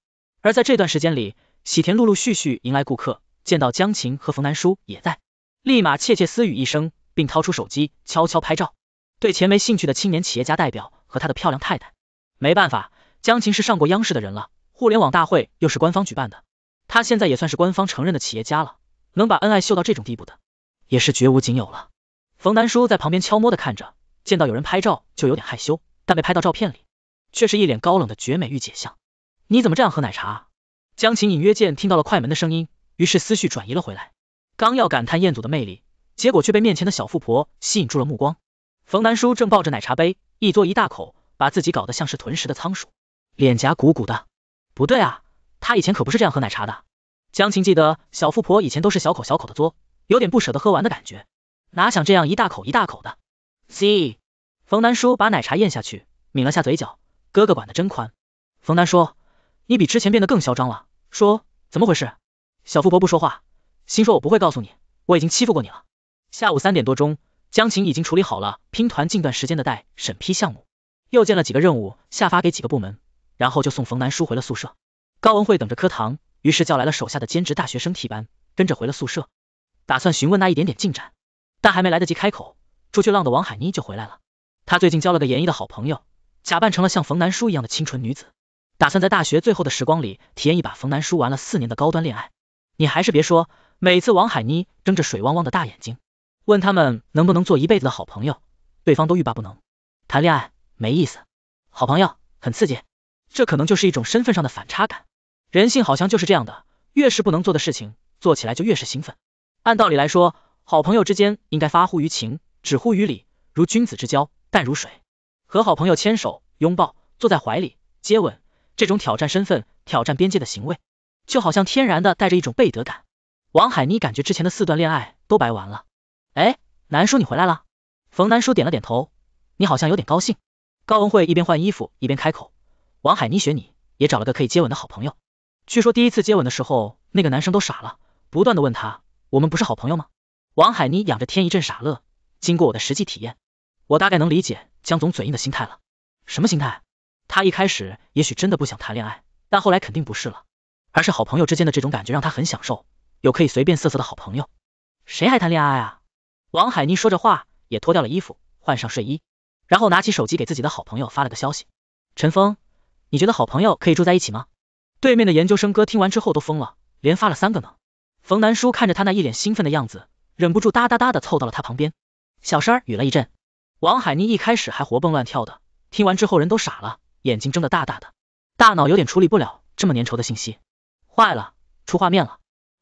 Speaker 1: 而在这段时间里，喜田陆陆续续迎来顾客。见到江琴和冯南叔也在，立马窃窃私语一声，并掏出手机悄悄拍照。对钱没兴趣的青年企业家代表和他的漂亮太太，没办法，江琴是上过央视的人了，互联网大会又是官方举办的，他现在也算是官方承认的企业家了。能把恩爱秀到这种地步的，也是绝无仅有。了。冯南叔在旁边悄摸的看着，见到有人拍照就有点害羞，但被拍到照片里，却是一脸高冷的绝美御姐相。你怎么这样喝奶茶？江琴隐约见听到了快门的声音。于是思绪转移了回来，刚要感叹彦祖的魅力，结果却被面前的小富婆吸引住了目光。冯南叔正抱着奶茶杯，一嘬一大口，把自己搞得像是吞食的仓鼠，脸颊鼓鼓的。不对啊，他以前可不是这样喝奶茶的。江琴记得小富婆以前都是小口小口的嘬，有点不舍得喝完的感觉，哪想这样一大口一大口的。C，冯南叔把奶茶咽下去，抿了下嘴角，哥哥管的真宽。冯南说，你比之前变得更嚣张了，说怎么回事？小富婆不说话，心说我不会告诉你，我已经欺负过你了。下午三点多钟，江琴已经处理好了拼团近段时间的待审批项目，又建了几个任务下发给几个部门，然后就送冯南书回了宿舍。高文慧等着磕糖，于是叫来了手下的兼职大学生替班，跟着回了宿舍，打算询问那一点点进展，但还没来得及开口，出去浪的王海妮就回来了。她最近交了个研一的好朋友，假扮成了像冯南书一样的清纯女子，打算在大学最后的时光里体验一把冯南书玩了四年的高端恋爱。你还是别说，每次王海妮睁着水汪汪的大眼睛，问他们能不能做一辈子的好朋友，对方都欲罢不能。谈恋爱没意思，好朋友很刺激，这可能就是一种身份上的反差感。人性好像就是这样的，越是不能做的事情，做起来就越是兴奋。按道理来说，好朋友之间应该发乎于情，止乎于礼，如君子之交淡如水。和好朋友牵手、拥抱、坐在怀里、接吻，这种挑战身份、挑战边界的行为。就好像天然的带着一种背得感，王海妮感觉之前的四段恋爱都白玩了。哎，南叔你回来了。冯南叔点了点头，你好像有点高兴。高文慧一边换衣服一边开口，王海妮学你也找了个可以接吻的好朋友，据说第一次接吻的时候，那个男生都傻了，不断的问他，我们不是好朋友吗？王海妮仰着天一阵傻乐。经过我的实际体验，我大概能理解江总嘴硬的心态了。什么心态？他一开始也许真的不想谈恋爱，但后来肯定不是了。而是好朋友之间的这种感觉让他很享受，有可以随便瑟瑟的好朋友，谁还谈恋爱啊？王海妮说着话，也脱掉了衣服，换上睡衣，然后拿起手机给自己的好朋友发了个消息：陈峰，你觉得好朋友可以住在一起吗？对面的研究生哥听完之后都疯了，连发了三个呢。冯南叔看着他那一脸兴奋的样子，忍不住哒哒哒的凑到了他旁边，小声儿语了一阵。王海妮一开始还活蹦乱跳的，听完之后人都傻了，眼睛睁得大大的，大脑有点处理不了这么粘稠的信息。坏了，出画面了，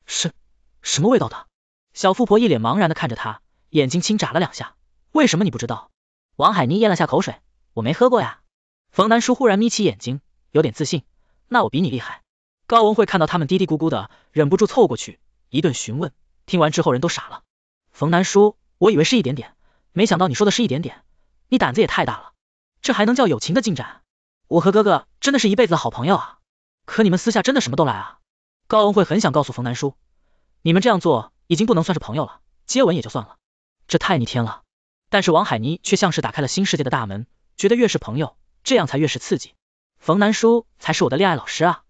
Speaker 1: 是什么味道的？小富婆一脸茫然的看着他，眼睛轻眨了两下。为什么你不知道？王海妮咽了下口水，我没喝过呀。冯南叔忽然眯起眼睛，有点自信。那我比你厉害。高文慧看到他们嘀嘀咕咕的，忍不住凑过去一顿询问。听完之后人都傻了。冯南叔，我以为是一点点，没想到你说的是一点点，你胆子也太大了，这还能叫友情的进展？我和哥哥真的是一辈子的好朋友啊，可你们私下真的什么都来啊？高文慧很想告诉冯南书，你们这样做已经不能算是朋友了，接吻也就算了，这太逆天了。但是王海妮却像是打开了新世界的大门，觉得越是朋友，这样才越是刺激。冯南书才是我的恋爱老师啊！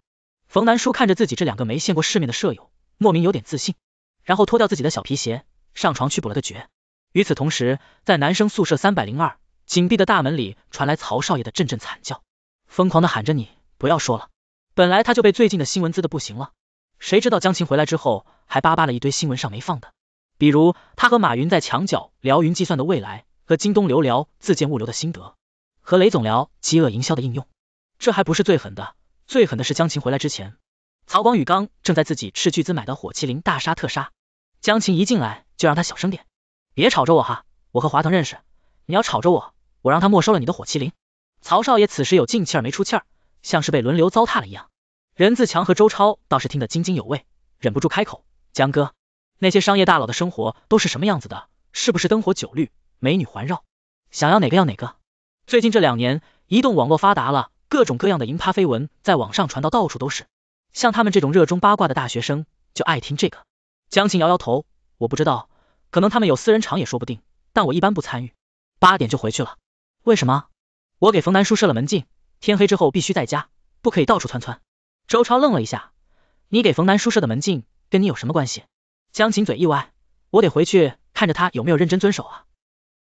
Speaker 1: 冯南书看着自己这两个没见过世面的舍友，莫名有点自信，然后脱掉自己的小皮鞋，上床去补了个觉。与此同时，在男生宿舍三百零二紧闭的大门里，传来曹少爷的阵阵惨叫，疯狂的喊着你不要说了。本来他就被最近的新闻滋的不行了。谁知道江琴回来之后还扒扒了一堆新闻上没放的，比如他和马云在墙角聊云计算的未来，和京东聊聊自建物流的心得，和雷总聊饥饿营销的应用。这还不是最狠的，最狠的是江琴回来之前，曹广宇刚正在自己斥巨资买的火麒麟大杀特杀，江琴一进来就让他小声点，别吵着我哈，我和华腾认识，你要吵着我，我让他没收了你的火麒麟。曹少爷此时有进气儿没出气儿，像是被轮流糟蹋了一样。任自强和周超倒是听得津津有味，忍不住开口：“江哥，那些商业大佬的生活都是什么样子的？是不是灯火酒绿，美女环绕，想要哪个要哪个？最近这两年，移动网络发达了，各种各样的淫啪绯闻在网上传到到处都是。像他们这种热衷八卦的大学生，就爱听这个。”江琴摇摇头：“我不知道，可能他们有私人场也说不定，但我一般不参与。”八点就回去了。为什么？我给冯南叔设了门禁，天黑之后必须在家，不可以到处窜窜。周超愣了一下，你给冯楠书设的门禁跟你有什么关系？江琴嘴一歪，我得回去看着他有没有认真遵守啊。